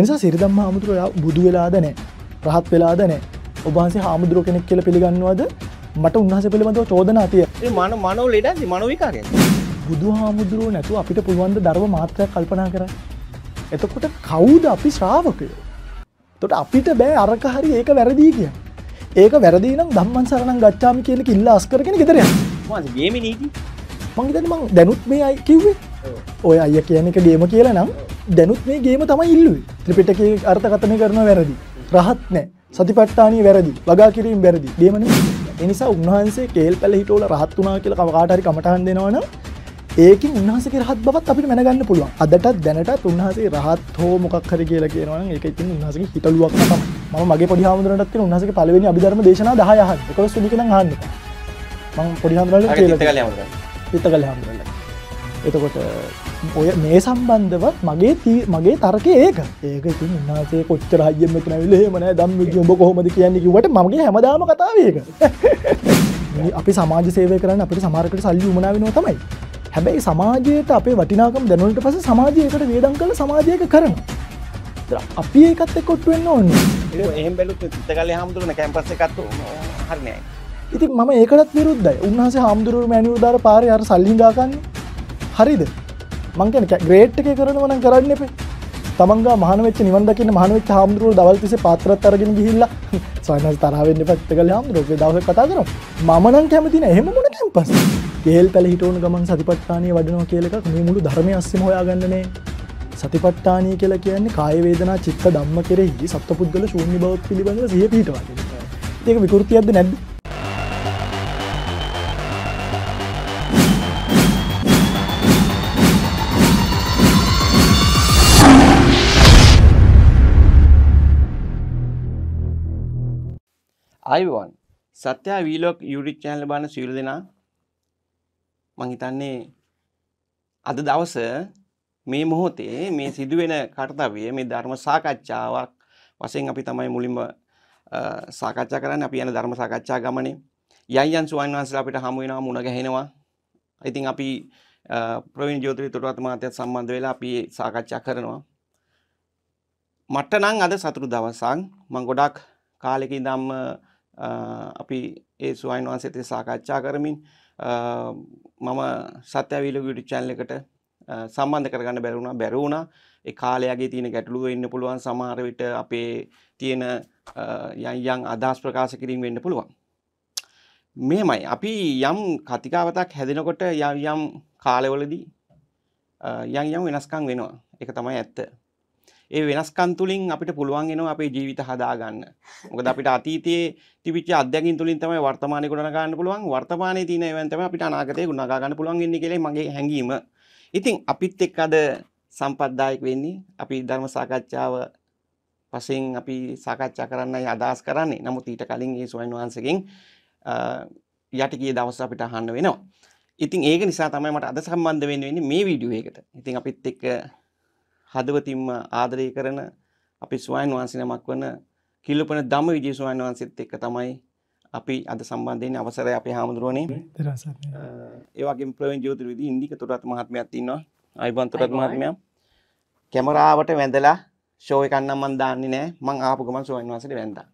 එනිසා සිරිදම් හාමුදුරුවයා බුදු වෙලාද නෑ ප්‍රහත් වෙලාද නෑ ඔබහන්සේ හාමුදුරුව කෙනෙක් කියල පිළිගන්නවාද මට උන්හස පිළිබඳව චෝදනා තිය මන මනෝ ලෙඩ මනොවිකාරෙන් බුදු හාමුදුරුව නැතු අපිට පුළුවන්ද දර්ව මාත්‍රයක් කල්පනා කර එතකොට කවුද අපි ශ්‍රාවකයෝ තොට අපිට බෑ අරක හරි ඒක වැරදිී කිය ඒක වැරදි නම් දම්මන් සරණන් ගච්චාම කියලෙ ඉල්ලා අස්කරගෙන ගෙතරය ගේම නීති මංගේතන මං දැනුත් මේ අයි කිව්වේ ඔය අය කියන එක ගේම කියලා නම් දැනුත් මේ ගේම තමයි ඉල්ලුයි ත්‍රිපිටක අර්ථකථනය කරන වැරදි. රහත් නෑ සති පට්ටානී වැරදි වගා කිරීම වැරදි දේමන එනිසා උන්වහන්සේ කේල් පැල හිටෝල රහත් වනා කියල කවකාටරි කමටහන් දෙෙනවන ඒක උන්හසක රහත් බවත් අපිට මැනගන්න පුළුවන් අදටත් දැනටත් උන්හසේ රහත් හෝ මොක්හර කියලා කියනවන එක ඉතින් උන්හසගේ හිටලුවක් ම මගේ පොඩි හාමුදුරටත් උන්හසක පලවෙනි අභිධර්ම දේශනා දහයහ කොස් ිකන හන්න පොඩි හාමුදුරල ඉත කල හාමුදුරල එතකොට ඔය මේ සම්බන්ධවත් මගේ තී මගේ තර්ක ඒක ඒක ති න්නාසේ කොච්චර හයම නැවිලේමන දම් ොඹ කොහොමද කියන්නකිවට මගේ හැමදාම කතාවේක අපි සමාජ සේවය කරන්න අපට සමාරකට සල්ලි උමනාවෙනවා තමයි හැබැයි සමාජයට අපේ වටිනාකම් දැනුවට පස සමාජයකට වේදන් කළ සමාජයක කරන අපි ඒකත් කොට්ටුවෙන්න ඕන්න ඒ බැලු තකල හාමුදුරන කැම්පස එකත් හරනය ඉතින් මම ඒකටත් විරුද්ධයි උන්හස හාමුදුරුව මැනිවදාර පාරි අර සල්ලිගාකන්න හරිද මංගන ග්‍රේට් එක කරනවන කරන්න එපේ තමන්ගා මහනවෙච් නිවන්දකින මහනවෙච් හාමුදුරුව දවල්තිසේ පාතරත් අරගෙන ගිහිල්ලා සයිනස් තරාවෙන්න පැත්ත කල හාමුදුරුව දවස කතා කරන මමනන් කැමතින එහෙම මොන කැම්පස් ඒල් පැල හිටවන ගමන් සතිපට්ඨානය වඩනවා කියලක මේ මුළු ධර්මය අස්සම හොයාගන්නනේ සතිපට්ඨානී කියලා කියන්නේ කායවේදනා චිත්ත ධම්ම කෙරෙහි සත්පුද්ගල ශූන්‍ය බව පිළිබඳව සිය පිහිටවාගෙන ඒක විකෘතියක්ද නැද්ද ආයුබෝවන් සත්‍යා වීලොක් YouTube channel බලන සියලු දෙනා මම හිතන්නේ අද දවස මේ මොහොතේ මේ සිදුවෙන කාර්යය මේ ධර්ම සාකච්ඡාවක් වශයෙන් අපි තමයි මුලින්ම සාකච්ඡා කරන්නේ අපි යන ධර්ම සාකච්ඡා ගමනේ යන් යන් සුවන් වහන්සේලා අපිට හමු වෙනවා මුණ ගැහෙනවා. ඉතින් අපි ප්‍රවීණ ජෝතිරි තුරාත මහත්තයත් සම්බන්ධ වෙලා අපි සාකච්ඡා කරනවා. මට නම් අද සතුටු දවසක් මම ගොඩක් කාලෙක ඉඳන්ම අපි ඒ සුවයින් වහන්සේත් සාකච්ඡා කරමින් මම සත්‍යවිල YouTube channel එකට සම්බන්ධ කරගන්න බැරි වුණා බැරි වුණා ඒ කාලයගේ තියෙන ගැටලුව වෙන්න පුළුවන් සමහර විට අපේ තියෙන යම් යම් අදහස් ප්‍රකාශ කිරීම වෙන්න පුළුවන් මෙහෙමයි අපි යම් කතිකාවතක් හැදෙනකොට යම් යම් කාලවලදී යම් යම් වෙනස්කම් වෙනවා ඒක තමයි ඇත්ත ඒ වෙනස්කම් තුලින් අපිට පුළුවන් වෙනවා අපේ ජීවිත හදා ගන්න. මොකද අපිට අතීතයේ තිබිච්ච අත්දැකීම් තුලින් තමයි වර්තමානයේ ගොඩනගා ගන්න පුළුවන්. වර්තමානයේ තියෙන ඒවාන් තමයි අපිට අනාගතේ ගොඩනගා ගන්න පුළුවන් වෙන්නේ කියලා මගේ හැඟීම. ඉතින් අපිත් එක්ක අද සම්පත්දායක වෙන්නේ අපි ධර්ම සාකච්ඡාව පසෙන් අපි සාකච්ඡා කරන්නයි අදහස් කරන්නේ. නමුත් ඊට කලින් ඒ සුවන් වහන්සේගෙන් යට ගිය දවස් අපිට අහන්න වෙනවා. ඉතින් ඒක නිසා තමයි මට අද සම්බන්ධ වෙන්න වෙන්නේ මේ වීඩියෝ එකට. ඉතින් අපිත් එක්ක හදවතින්ම ආදරය කරන අපි ස්වයන් වහන්සේ නමක් වන කිල්ලපන ධම්මවිජය ස්වයන් වහන්සේත් එක්ක තමයි අපි අද සම්බන්ධයෙන් අවසරය අපේ හාමුදුරුවනේ ඒ වගේ ප්‍රවීණ ජ්‍යොතිර්විදී ඉන්දික තොරත් මහත්මයාත් ඉන්නවා අයිබන් තොරත් මහත්මයා කැමරාවට වැඳලා ෂෝ එකක් නම් මම දාන්නේ නෑ මං ආපු ගමන් ස්වයන් වහන්සේට වැඳා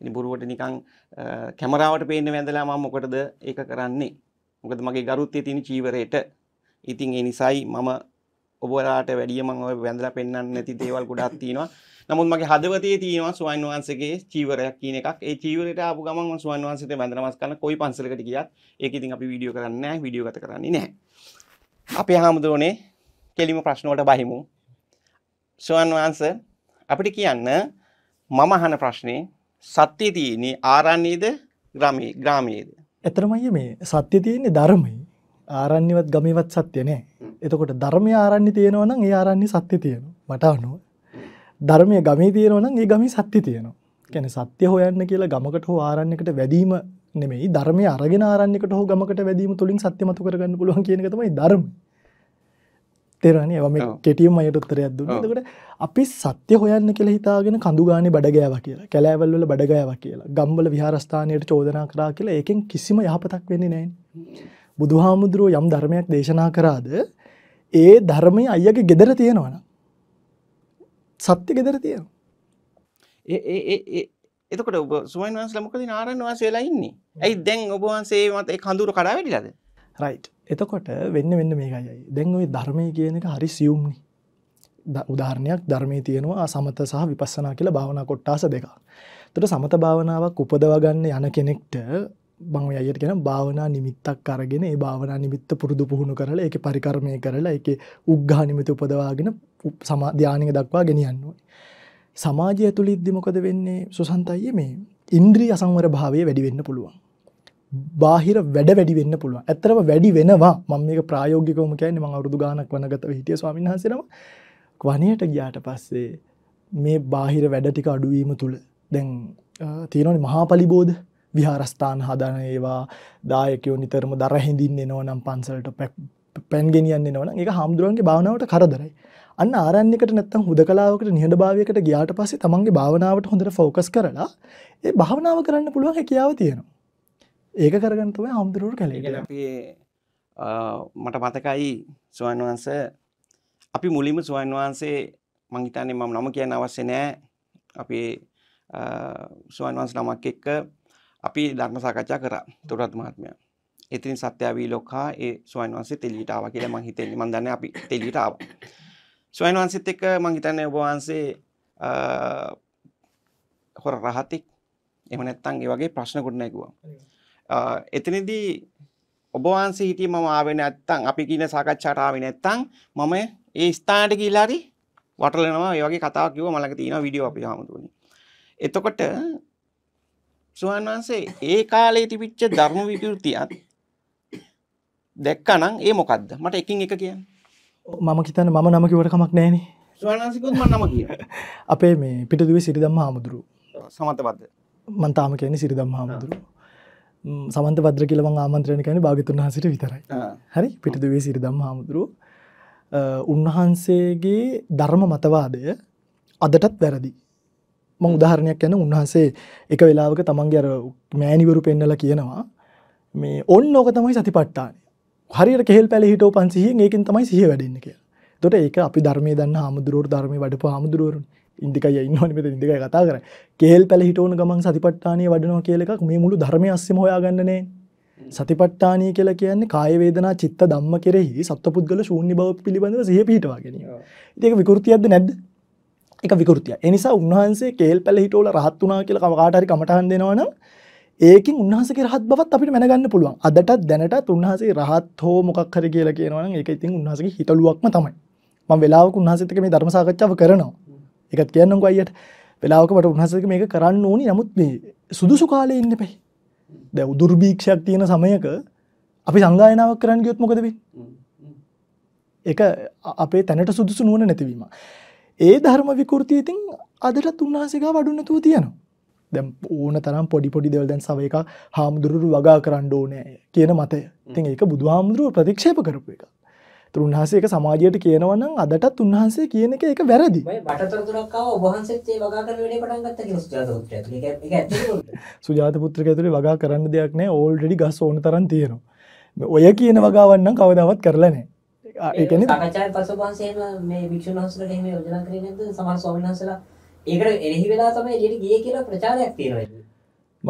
ඉතින් බොරුවට නිකන් කැමරාවට පේන්න වැඳලා මම මොකටද ඒක කරන්නේ මොකද මගේ ගරුත්වයේ තියෙන චීවරයට ඉතින් ඒ නිසායි මම ඔබලාට වැඩියම වැඳලා පෙන්න්න නැති දේවල් ගොඩක් තියෙනවා නමුත් මගේ හදවතේ තියෙනවා ස්වාමීන් වහන්සේගේ චීවරයක් කියන එකක්. ඒ චීවරයට ආපු ගමන් මම ස්වාමීන් වහන්සේට වැඳ නමස්කාරන කොයි පන්සලකට ගියත් ඒක ඉතින් අපි වීඩියෝ කරන්නේ නැහැ, වීඩියෝ ගත කරන්නේ නැහැ. අපේ හාමුදුරනේ කෙලිම ප්‍රශ්න වලට බහිමු. ස්වාමීන් වහන්සේ අපිට කියන්න මම අහන ප්‍රශ්නේ සත්‍ය තියෙන්නේ ආරණ්‍යයේද ග්‍රාමයේ ග්‍රාමයේද? එතරම්මයි මේ සත්‍ය තියෙන්නේ ධර්මයේ. ආරණ්‍යවත් ගමේවත් සත්‍ය නැහැ. එතකොට ධර්මය ආරන්නේ තියෙනවා නම් ඒ ආරන්නේ සත්‍ය තියෙනවා. මට අනුව. ධර්මය ගමේ තියෙනවා නම් ඒ ගමේ සත්‍ය තියෙනවා. කියන්නේ සත්‍ය හොයන්න කියලා ගමකට හෝ ආරන්නයකට වැඩිම නෙමෙයි ධර්මය අරගෙන ආරන්නයකට හෝ ගමකට වැඩිම තුලින් සත්‍ය මතු කරගන්න පුළුවන් කියන එක තමයි ධර්මය. තේරෙනවනේ ඒවා මේ කෙටියෙන්ම අයට උත්තරයක් දුන්නා. එතකොට අපි සත්‍ය හොයන්න කියලා හිතාගෙන කඳු ගානේ බඩ ගෑවා කියලා, කැලෑවල් වල බඩ ගෑවා කියලා, ගම්වල විහාරස්ථානයට චෝදනා කරා කියලා ඒකෙන් කිසිම යහපතක් වෙන්නේ නැහැ. බුදුහාමුදුරුවෝ යම් ධර්මයක් දේශනා කරාද ඒ ධර්මය අයගේ ගෙදර තියෙනවන සත්‍ය ගෙදර තියෙන එතකට ඔබ සුවන් වන්ස ලමකද නාරන් වන්සේලා ඉන්නේ ඇයි දැන් ඔබවන්සේ මත කඳුරු කඩා වැඩිලද රයිට් එතකොට වෙන්න වෙන්න මේකයි දැන් ඔයි ධර්මය කියන එක හරි සියුම්නි උදාහරණයක් ධර්මය තියෙනවා සමත සහ විපස්සනා කියලා භාවනා කොට්ටාස දෙක. තොට සමත භාවනාවක් උපදවගන්න යන කෙනෙක්ට බං අයට ගැන භාවනා නිමිත්තක් අරගෙන ඒ භාවනා නිමිත්ත පුරුදු පුහුණු කරලා ඒක පරිකර්මය කරලා එක උග්ඝා නිමිති උපදවාගෙන සමාධ්‍යානක දක්වා ගෙනියන්න ඕනේ. සමාජය තුළිද්දි මොකද වෙන්නේ සුසන්ත අයියේ මේ ඉන්ද්‍රිය අසංවර භාවය වැඩි වෙන්න පුළුවන්. බාහිර වැඩ වැඩි වෙන්න පුළුවන්. ඇත්තරම වැඩි වෙනවා. මම මේක ප්‍රායෝගිකවම කියන්නේ මම අවුරුදු ගාණක් වනගතව හිටිය ස්වාමීන් වහන්සේනම වනයට ගියාට පස්සේ මේ බාහිර වැඩ ටික අඩුවීම තුල දැන් තියෙනවනේ මහා පලිබෝධ විහාරස්ථාන හදන ඒවා දායකයෝ නිතරම දරහිඳින් එනවනම් පන්සලට පැන්ගෙනියන්න නවන එක හාමුදුරුවන්ගේ භාවනාවට කරදරයි. අන්න ආරන්නකට නැත්තම් හුද කලාවකට නිහඬ භාවයකට ගියාට පස්සේ තමන්ගේ භාවනාවට හොඳට ෆෝකස් කරලා ඒ භාවනාව කරන්න පුළුවන් හැකියාව තියෙනවා. ඒක කරගන්න තමයි හාමුදුරුවෝ කලේ. අපි මට මතකයි සුවන් වහන්ස අපි මුලින්ම සුවන් වහන්සේ මං හිතන්නේ මම නම කියන්න අවශ්‍ය නැහැ. අපි සුවන් වහන්සේ නමක් එක්ක අපි ධර්ම සාකච්ඡා කරා තුරත් මහත්මයා. ඉතින් සත්‍යාවී ලෝකා ඒ ස්වයන් වහන්සේත් එළියට ආවා කියලා මම හිතන්නේ. මම දන්නේ අපි එළියට ආවා. ස්වයන් වහන්සේත් එක්ක මම හිතන්නේ ඔබ වහන්සේ හොර රහතෙක් එහෙම නැත්නම් ඒ වගේ ප්‍රශ්නකුත් නැගුවා. එතනදී ඔබ වහන්සේ හිටියේ මම ආවේ නැත්නම් අපි කියන සාකච්ඡාට ආවේ නැත්නම් මම ඒ ස්ථානට ගිහිලා හරි වටලනවා ඒ වගේ කතාවක් කිව්වා මලක තියෙනවා වීඩියෝ අපි හමුදුනේ. එතකොට සුවන් වහන්සේ ඒ කාලේ තිබිච්ච ධර්ම විකෘතියත් දැක්කනම් ඒ මොකද්ද මට එකින් එක කියන්න මම හිතන්න මම නම කිවට කමක් නෑනේ සුවන් වහන්සේකුත් මම නම කිය අපේ මේ පිටදුවේ සිරිදම්ම හාමුදුරු සමතවද්ද මං තාම කියන්නේ සිරිදම්ම හාමුදුරු සමන්ත භද්‍ර කියලා මං ආමන්ත්‍රණය කියන්නේ භාග්‍යතුන් වහන්සේට විතරයි හරි පිටදුවේ සිරිදම්ම හාමුදුරු උන්වහන්සේගේ ධර්ම මතවාදය අදටත් වැරදි මම උදාහරණයක් යන උන්වහන්සේ එක වෙලාවක තමන්ගේ අර මෑණිවරු පෙන්නලා කියනවා මේ ඔන්න ඕක තමයි සතිපට්ඨානය. හරියට කෙහෙල් පැලේ හිටෝ 500න් ඒකෙන් තමයි සිහිය වැඩෙන්නේ කියලා. එතකොට ඒක අපි ධර්මයේ දන්න හාමුදුරුවෝ ධර්මයේ වඩපු හාමුදුරුවෝනේ. ඉන්දිකයි ඉන්නවනේ මෙතන ඉන්දිකයි කතා කරන්නේ. කේල් පැල හිටවන ගමන් සතිපට්ඨානිය වඩනවා කියලා එකක් මේ මුළු ධර්මයේ අස්සෙම හොයාගන්නනේ. සතිපට්ඨානිය කියලා කියන්නේ කාය වේදනා චිත්ත ධම්ම කෙරෙහි සත්පුද්ගල ශූන්‍ය බව පිළිබඳව සිහිය පිහිටවා ගැනීම. ඉතින් ඒක විකෘතියක්ද නැද්ද? එක විකෘතිය එනිසා උන්වහන්සේ කේල් පැල හිටෝල රහත් වනා කියල කමකාටහරි කමටහන් දෙෙනවනම් ඒකින් උන්හසගේ රහත් බවත් අපිට මැනගන්න පුළුවන් අදටත් දැනටත් උන්හසේ රහත් හෝ මොකක් හර කියලා කියනවන එක ඉතින් උන්හසගේ හිතලුවක්ම තමයි ම වෙලාවක උන්හසතක මේ ධර්මසාකච්ඡාව කරනවා එකත් කියන්නක අයියට වෙලාවකට උන්හසක මේක කරන්න ඕනි නමුත් මේ සුදුසු කාලය ඉන්න පැයි දැ උදුර්භීක්ෂයක් තියෙන සමයක අපි සංගායනාවක් කරන්න ගයොත් මොකදවෙ එක අපේ තැනට සුදුසු නුවන නැතිවීම ඒ ධර්ම විකෘති ඉතින් අදටත් උන්වහන්සේ ගාව අඩු නැතුව තියෙනවා. දැන් ඕන තරම් පොඩි පොඩි දේවල් දැන් සව එක හාමුදුරුවෝ වගා කරන්න ඕනේ කියන මතය. ඉතින් ඒක බුදුහාමුදුරුවෝ ප්‍රතික්ෂේප කරපු එකක්. ඒතර උන්වහන්සේ ඒක සමාජයට කියනවා නම් අදටත් උන්වහන්සේ කියන එක ඒක වැරදි. මේ බටතර තුනක් ආව ඔබ වහන්සේත් ඒ වගා කරන වැඩේ පටන් ගත්තා කියලා සුජාත පුත්‍රය. ඒක ඒක ඇත්තද? සුජාත පුත්‍රක ඇතුලේ වගා කරන්න දෙයක් නැහැ. ඕල්රෙඩි ගස් ඕන තරම් තියෙනවා. ඔය කියන වගාවන් නම් කවදාවත් කරලා නැහැ. ඒකන තාචා පසුපන්සේම මේ භික්ෂුන්හන්සලට එහම යෝජනා කරනද සමන් ස්වාමිහන්සලා ඒකට එරෙහි වෙලා තම එලියට ගිය කියලා ප්‍රචාරයක් තියෙනවා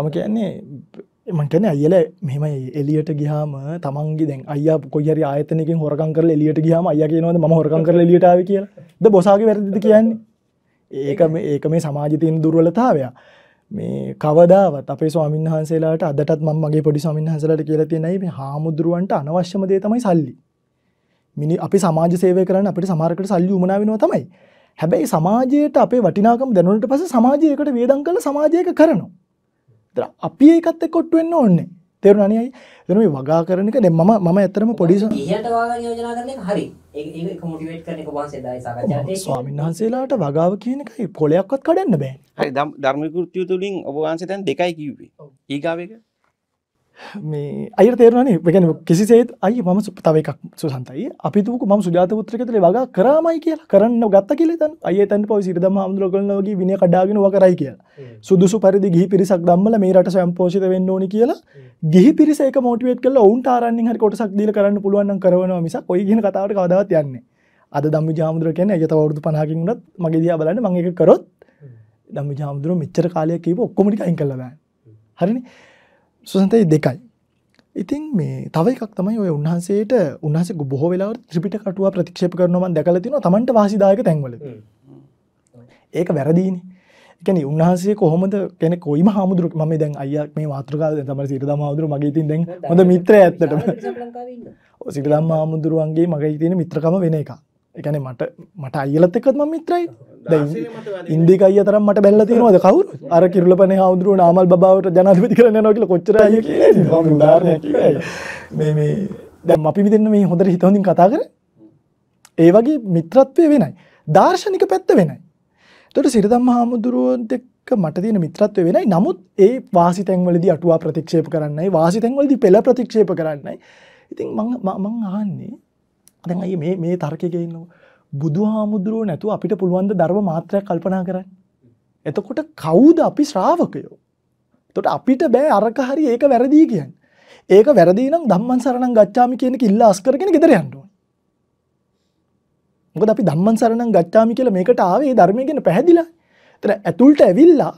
මම කියන්නේ මටන අයල මෙම එලියට ගිහාම තමන්ගේ දැන් අය කොයි ආතනක හොරකන් කර එලියට ගිහම අය කියනවද ම හොරකන් කර ලියටාව කියල ද බොසාග වැරදිද කියන්නේ ඒක ඒක මේ සමාජතයෙන් දුර්වලතාවයා මේ කවදාවත් අපේ ස්වාමින්හන්සේලාට අදටත් මගේ පොඩි සමින්හසලට කියලති නයි මේ හාමුදුරුවන්ට අනවශ්‍යමදේ තමයි සල්ලි මිනි අපි සමාජ සේවය කරන්න අපට සමාරකට සල්ලි උමනාවෙනවා තමයි හැබැයි සමාජයට අපේ වටිනාකම් දැනුනට පස සමාජයකට වේදන් කළ සමාජයක කරනවා අපි ඒකත් කොට්ටු වෙන්න ඕන්නේ තේරුණ අනියයි දෙන මේ වගා කරන එක දැන් මම මම ඇත්තටම පොඩි ස්වාමීන් වහන්සේලාට වගාව කියන එකයි කොලයක්වත් කඩන්න බෑ හරි ධර්ම කෘත්‍ය තුලින් ඔබ වහන්සේ දැන් දෙකයි කිව්වේ ඊගාව එක මේ අයට තේරුණනේ ගැන කිසිසේත් අයි මම තව එකක් සුසන්තයි අපි තුක ම සුජාත පුත්‍රකතලේ වග කරමයි කියලා කරන්න ගත්ත කියල තන් අය තන් පව සිරද හමුදුර කලනවගේ විනි කඩාගෙන කරයි කියලා සුදුසු පරිදි ගිහි පිරිසක් දම්මල මේ රට සම්පෝෂිත වෙන්න ඕනි කියලා ගිහි පිරිසේක මෝටිවේට් කල ඔවුන් ආරන්න හරි කොටසක් දීල කරන්න පුළුවන් කරනවා මිසක් ඔයි ගෙන කතාවට කවදාවත් යන්නේ අද දම්ම ජාමුදුර කියන ඇත අවුදු පනාකින්ටත් මගේ දයා බලන්න මගේ කරොත් දම්ම ජාමුදුර මෙච්චර කාලය කීව ඔක්කොමටි අයින් කලබෑ හරිනි සුසන්තයි දෙකයි. ඉතින් මේ තව එකක් තමයි ඔය උන්හන්සේට උන්හස බොහෝ වෙලාවට ත්‍රිපිට කටුව ප්‍රතික්ෂප කරනවන් දැකල තින තමට වාසිදායක තැන්වල ඒක වැරදිීනි එකැන උන්හන්සේ කොහොමද කැන කොයිම හාමුදුරු ම දැන් අය මේ මාතෘකාද තම සිට හාමුදුරු මගේ තින් දැන් හොඳ මිත්‍ර ඇත්තට සිටලම් හාමුදුරුවන්ගේ මගේ තින මිත්‍රකම වෙන එකක් එකන මට මට අයලත් එකත් ම මිත්‍රයි ඉන්දික අය තරම් මට බැල්ල තියෙනවද කවුරු අර කිරල පන හාමුදුරුව නාමල් බවට ජනාධපති කරන නොකල කොච්චර දැම් අපි විදන්න මේ හොඳට හිතහොඳින් කතා කර ඒ වගේ මිත්‍රත්වය වෙනයි දර්ශනික පැත්ත වෙනයි තොට සිරිදම් හාමුදුරුවන් එක්ක මට තියෙන මිත්‍රත්වය වෙනයි නමුත් ඒ වාසි තැන්වලදී අටුවා ප්‍රතික්ෂේප කරන්නයි වාසි තැන්වලදී පෙළ ප්‍රතික්ෂේප කරන්නයි ඉතින් මං ආන්නේ දැන් අයියේ මේ මේ තර්කයේ ඉන්නකො බුදුහාමුදුරුවෝ නැතුව අපිට පුළුවන් ද ධර්ම මාත්‍රයක් කල්පනා කරන්න? එතකොට කවුද අපි ශ්‍රාවකයෝ? එතකොට අපිට බෑ අරක හරි ඒක වැරදි කියන්නේ. ඒක වැරදි නම් ධම්මං සරණං ගච්ඡාමි කියන එක ඉල්ලාස් කරගෙන ගෙදර යන්න ඕනේ. මොකද අපි ධම්මං සරණං ගච්ඡාමි කියලා මේකට ආවේ ඒ ධර්මය ගැන පැහැදිලා. එතන ඇතුළට ඇවිල්ලා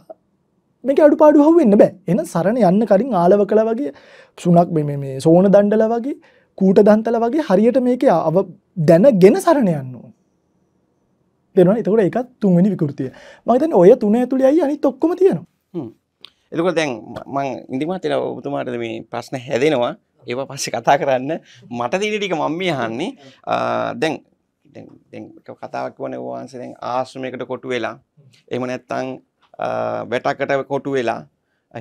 මේක අඩුපාඩු හවුවෙන්න බෑ. එහෙනම් සරණ යන්න කලින් ආලව කළා වගේ සුණක් මේ මේ සෝන දණ්ඩලා වගේ කූට දන්තල වගේ හරියට මේක අව දැන ගෙන සරණ යන්න ඕන. දෙනවා එතකොට ඒකත් තුන්වෙනි විකෘතිය. මම හිතන්නේ ඔය තුන ඇතුළේ අයි අනිත් ඔක්කොම තියෙනවා. හ්ම්. එතකොට දැන් මම ඉදිමත් වෙලා ඔබතුමාට මේ ප්‍රශ්න හැදෙනවා. ඒව පස්සේ කතා කරන්න මට තියෙන ටික මම මේ අහන්නේ දැන් දැන් කතාවක් වනේ වහන්සේ දැන් ආශ්‍රමයකට කොටු වෙලා එහෙම නැත්නම් වැටකට කොටු වෙලා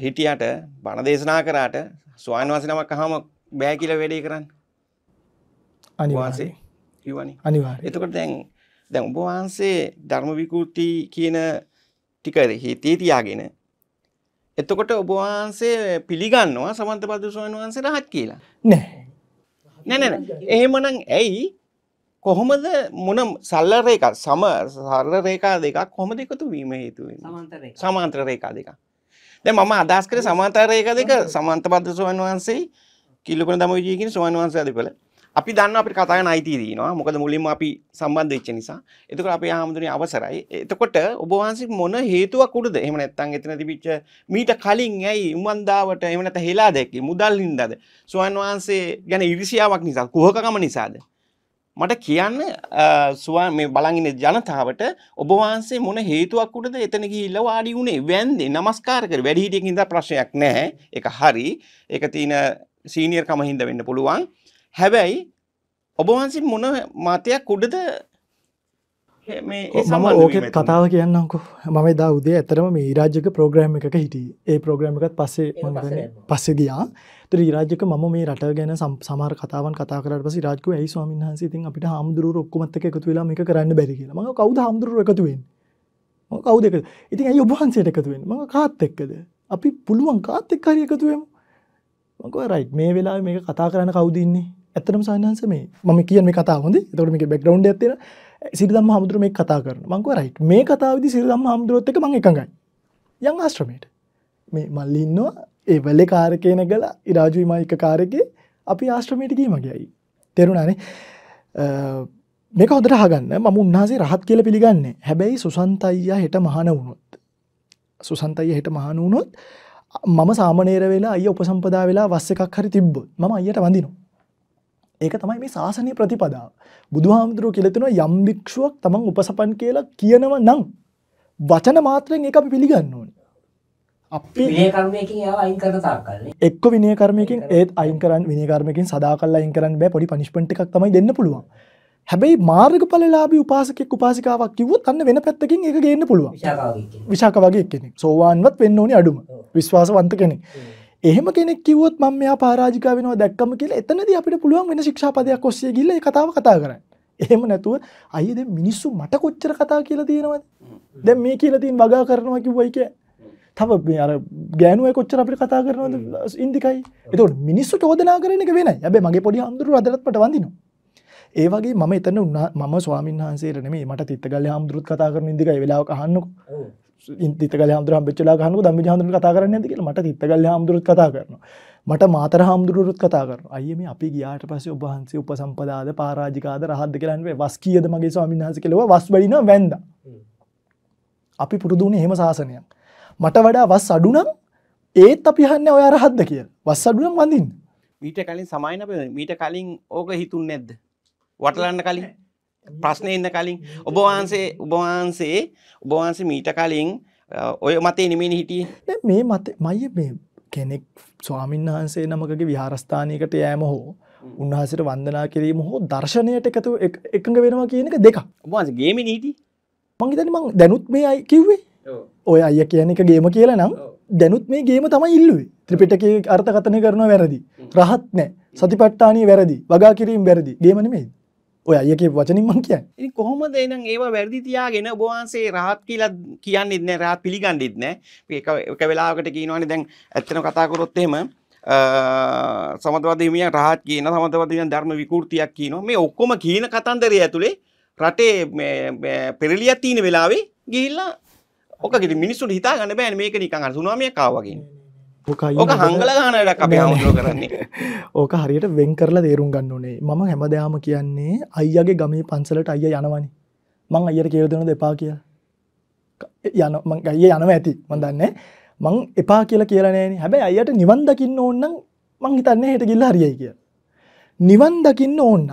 හිටියට බණ දේශනා කරාට ස්වාමීන් වහන්සේ නමක් අහම බෑ කියලා වැඩේ කරන්නේ අනිවාර්සේ කිවනි අනිවාර එතකට දැන් දැන් උබවහන්සේ ධර්ම විකෘති කියන ටිකර හිතේ තියාගෙන එතකොට ඔබවහන්සේ පිළිගන්නවා සමන්ත පදසුවන් වහන්සේ රහත් කියලා නෑ නැන එහෙමනම් ඇයි කොහොමද මොන සල්ලර එක සම සරල රේකා දෙකක් කොහොම දෙකතු වීම හේතුව සමාන්ත්‍ර රේකා දෙක දැ මම අදස් කර සමාන්තරයක දෙක සමන්ත පදසුවන් වහන්සේ කිල්ලකන දම ජයකින් සුවන් වහන්සේ අධිපල අපි දන්න අපිට කතා කරන අයිතිය දිනවා මොකද මුලින්ම අපි සම්බන්ධ වෙච්ච නිසා. එතකොට අපේ ආමතුනේ අවසරයි. එතකොට ඔබ වහන්සේ මොන හේතුවක් උඩද? එහෙම නැත්නම් එතන තිබිච්ච මීට කලින් ඇයි උමන්දාවට එහෙම නැත්නම් හෙලා දැක්කේ? මුදල් හින්දාද? සුවන් වහන්සේ ගැන ඉරිසියාවක් නිසා, කුහකකම නිසාද? මට කියන්න සුවන් මේ බලන් ජනතාවට ඔබ වහන්සේ මොන හේතුවක් උඩද එතන ගිහිල්ලා වාඩි වුණේ? වැන්දේ নমස්කාර කර වැඩි හිටියකින් ඉඳලා ප්‍රශ්නයක් නැහැ. ඒක හරි. ඒක තියෙන සීනියර් කම හින්දා වෙන්න පුළුවන්. හැබැයි ඔබ වහන්සේ මොන මතයක් උඩද මම ඕකෙත් කතාව කියන්නකෝ මම දා උදේ ඇතරම මේ රාජ්‍යක ප්‍රෝග්‍රෑම් එකක හිටිය ඒ ප්‍රෝග්‍රම එකත් පස්සේ පස්සෙ ගියා තර රාජක ම මේ රට ගැන සමර කතාව කතාර පස රාජක ඇයි ස්වාමන් හසිතින් අපිට හාමුදුරුව ඔක්කොමත්තක එකතු වෙලා එක කරන්න බැරිගෙන ම කවද හාමුදුරුව එකතුවෙන් කවුදක ඉතින් ඇයි ඔබහන්සේට එකතුවෙන් ම කාත් එක්කද අපි පුළුවන් කාත් එක්කාරය එකතුවමු මකව රයි් මේ වෙලා මේ කතා කරන්න කවුදන්නේ ඇතරම සාහන්ස මේ ම කියන කතා හොඳ තකට මේ බෙක්ග්‍රවන්් ඇතින සිරිදම් හමුදුර මේ කතා කරන මංකව රයිට් මේ කතාවදි සිරිදම් හමුදුරොත් එක මං එකඟයි යං ආශ්‍රමයට මේ මල්ලින්නවා ඒ වල්ලෙ කාරකයන ගල ඉරාජුවිමයික කාරකය අපි ආශ්‍රමයටකී මගේයි තෙරුණනේ මේක හොදර හගන්න ම උන්හසේ රහත් කියල පිළිගන්න හැබැයි සුසන්තයිය හෙට මහන වුණොත් සුසන්තයිය හෙට මහන වුණොත් මම සාමනේර වෙලා අය උපසම්පදා වෙලා වස්ස එකක් හරි තිබ්බ ම අයට වඳනවා ඒක තමයි මේ ශාසනය ප්‍රතිපදාව. බුදුහාමුදුරුව කෙලෙතෙනවා යම් භික්ෂුවක් තමන් උපසපන් කියලා කියනව නම් වචන මාත්‍රයෙන් ඒක අපි පිළිගන්න ඕනේ. අපි විනය කර්මයකින් ඒව අයින් කරන තාක්කල් එක්ක විනය කර්මයකින් ඒත් අයින් කරන්න විනය කර්මයකින් සදාකල්ලා අයින් කරන්න බෑ පොඩි පනිෂ්මන්ට් එකක් තමයි දෙන්න පුළුවන්. හැබැයි මාර්ගඵලලාභී උපාසකෙක් උපාසිකාවක් කිව්වොත් අන්න වෙන පැත්තකින් ඒක ගේන්න පුළුවන්. විශාක වගේ කෙනෙක්. සෝවාන්වත් වෙන්න ඕනේ අඩුම. විශ්වාසවන්ත කෙනෙක්. එහෙම කෙනෙක් කිව්වොත් මම මෙයා පරාජිකා වෙනවා දැක්කම කියලා එතනදී අපිට පුළුවන් වෙන ශික්ෂාපදයක් ඔස්සේ ගිහිල්ලා ඒ කතාව කතා කරන්න. එහෙම නැතුව අයියේ දැන් මිනිස්සු මට කොච්චර කතා කියලා තියෙනවද? දැන් මේ කියලා තියෙන වගා කරනවා කිව්වයි කිය. තව මේ අර ගෑනුවයි කොච්චර අපිට කතා කරනවද ඉන්දිකයි. ඒතකොට මිනිස්සු චෝදනා කරන එක වෙනයි. හැබැයි මගේ පොඩි හඳුරු අදටත් මට වඳිනවා. ඒ වගේ මම එතන මම ස්වාමීන් වහන්සේට නෙමෙයි මට තිත්තගල්ලේ හාමුදුරුවෝත් කතා කරන ඉඳිකයි වෙලාවක අහන්නකො. ඉතිතකල හාමුදුර හම්බෙච්චලා ගහනකො ධම්මිජ හාමුදුරන් කතා කරන්නේ නැද්ද කියලා මට තිත්තකල් හාමුදුරුත් කතා කරනවා. මට මාතර හාමුදුරුවරුත් කතා කරනවා. අයියේ මේ අපි ගියාට පස්සේ ඔබ වහන්සේ උපසම්පදාද පරාජිකාද රහත්ද කියලා නෙවෙයි වස් කීයද මගේ ස්වාමීන් වහන්සේ කියලා වස් වැඩිනවා වැන්දා. අපි පුරුදු වුණේ එහෙම සාසනයක්. මට වඩා වස් අඩු නම් ඒත් අපි හන්නේ ඔය රහත්ද කියලා. වස් අඩු නම් වඳින්න. මීට කලින් සමායන මීට කලින් ඕක හිතුන්නේ නැද්ද? වටලන්න කලින් ප්‍රශ්න එන්න කලින් ඔබවහන්සේ ඔබවහන්සේ ඔබවහන්සේ මීට කලින් ඔය මතේ නිමෙන හිටිය මේ මත මය මේ කෙනෙක් ස්වාමීන් වහන්සේ නමකගේ විහාරස්ථානයකට යෑම හෝ උන්වහසට වන්දනා කිරීම හෝ දර්ශනයට එකතු එකඟ වෙනවා කියන එක දෙක ඔබහන්සේ ගේම නීටි මංගේතන මං දැනුත් මේ අයි කිව්වේ ඔය අය කියන එක ගේම කියලා නම් දැනුත් මේ ගේම තමයි ඉල්ලුවේ ත්‍රිපිටක අර්ථකථනය කරනවා වැරදි රහත් නෑ සතිපට්ටානය වැරදි වගා කිරීම වැරදි ගේමනමේ ඔය අයගේ වචනින් මං කියයි කොහොමද එනම් ඒවා වැරදි තියාගෙන ඔබවහන්සේ රහත් කියලා කියන්නෙත් නෑ රහත් පිළිගන්නෙත් නෑ එක වෙලාවකට කියනවනේ දැන් ඇත්තම කතා කරොත් එහෙම සමතවාදී හිමියන් රහත් කියන සමතවාදී හිමියන් ධර්ම විකෘතියක් කියනවා මේ ඔක්කොම කියන කතන්දරය ඇතුලේ රටේ මේ පෙරලියක් තියෙන වෙලාවේ ගිහිල්ලා ඔක කිරි මිනිස්සුන්ට හිතා ගන්න බෑනේ මේක නිකන් අර සුනාමියක් ආවා කියන්නේ ඕක හංගල ගාන වැඩක් අපේ හමුදුර කරන්නේ ඕක හරියට වෙන් කරලා තේරුම් ගන්න ඕනේ මම හැමදයාම කියන්නේ අයියගේ ගමේ පන්සලට අයිය යනවනි මං අයියට කියල දෙන දෙපා කිය යන ගයිය යනව ඇති මඳන්නේ මං එපා කියලා කියලනෑන හැබැයි අයට නිවන් දකින්න ඕන්නම් මං හිතන්නේ හට ගිල්ලා හරියයි කිය නිවන් දකින්න ඕන්න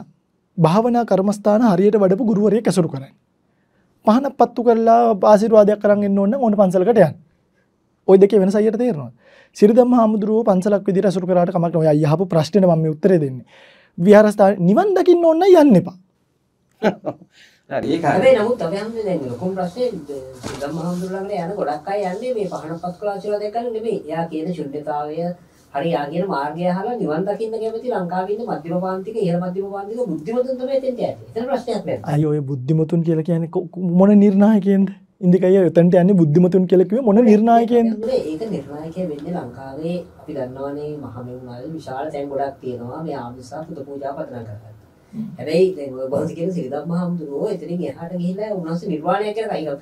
භාවනා කර්මස්ථාන හරියට වඩපු ගුරුවරය කැසුරු කරයි පහන පත්තු කරලා පාසිරවාදයක් කරන්න ඕන්න ඕන පන්සලකට යන්න ඔය දෙකේ වෙනස අයියට තේරෙනවා. සිරිදම්ම හාමුදුරුවෝ පන්සලක් විදිහට අසුරු කරාට කමක් නෑ. ඔය අයියා අහපු ප්‍රශ්නෙට මම මේ උත්තරේ දෙන්නේ. විහාරස්ථාන නිවන් දකින්න ඕන යන්න එපා. හරි ඒක හරි. හැබැයි නමුත් අපි හම්බුනේ දැන් ලොකුම ප්‍රශ්නේ සිරිදම්ම හාමුදුරුවෝ ළඟට යන ගොඩක් අය යන්නේ මේ පහන පස් ක්ලාස්වල දැකලා නෙමෙයි. එයා කියන ශුන්්‍යතාවය හරි යාගෙන මාර්ගය අහලා නිවන් දකින්න කැමති ලංකාවේ ඉන්න මධ්‍යම පාන්තික ඉහළ මධ්‍යම පාන්තික බුද්ධිමතුන් තමයි එතෙන්ට යන්නේ. එතන ප්‍රශ්නයක් නෑ. අයියෝ ඔය බුද්ධිමතුන් කියලා කියන්නේ මොන නිර්ණායකයෙන්ද? ඉදිකය එතන්ට යන්නේ බුද්ධිමතුන් කෙලෙක්ව මොන නිර්ණයකයෙන් ඒක නිර්ණයකය වෙන්න ලංකාවේ අපි දන්නවානේ මහමවල් විශාල තැන් ගොඩක් තියෙනවා මේ ආමිසා පුද පූජා පතන කර හැබැයි බෞතිකෙන සිරිදම් හාමුදුරුවෝ එතනින් එහාට ගිහිලා උන්වහන්සේ නිර්වාණය කියලා කයිකම්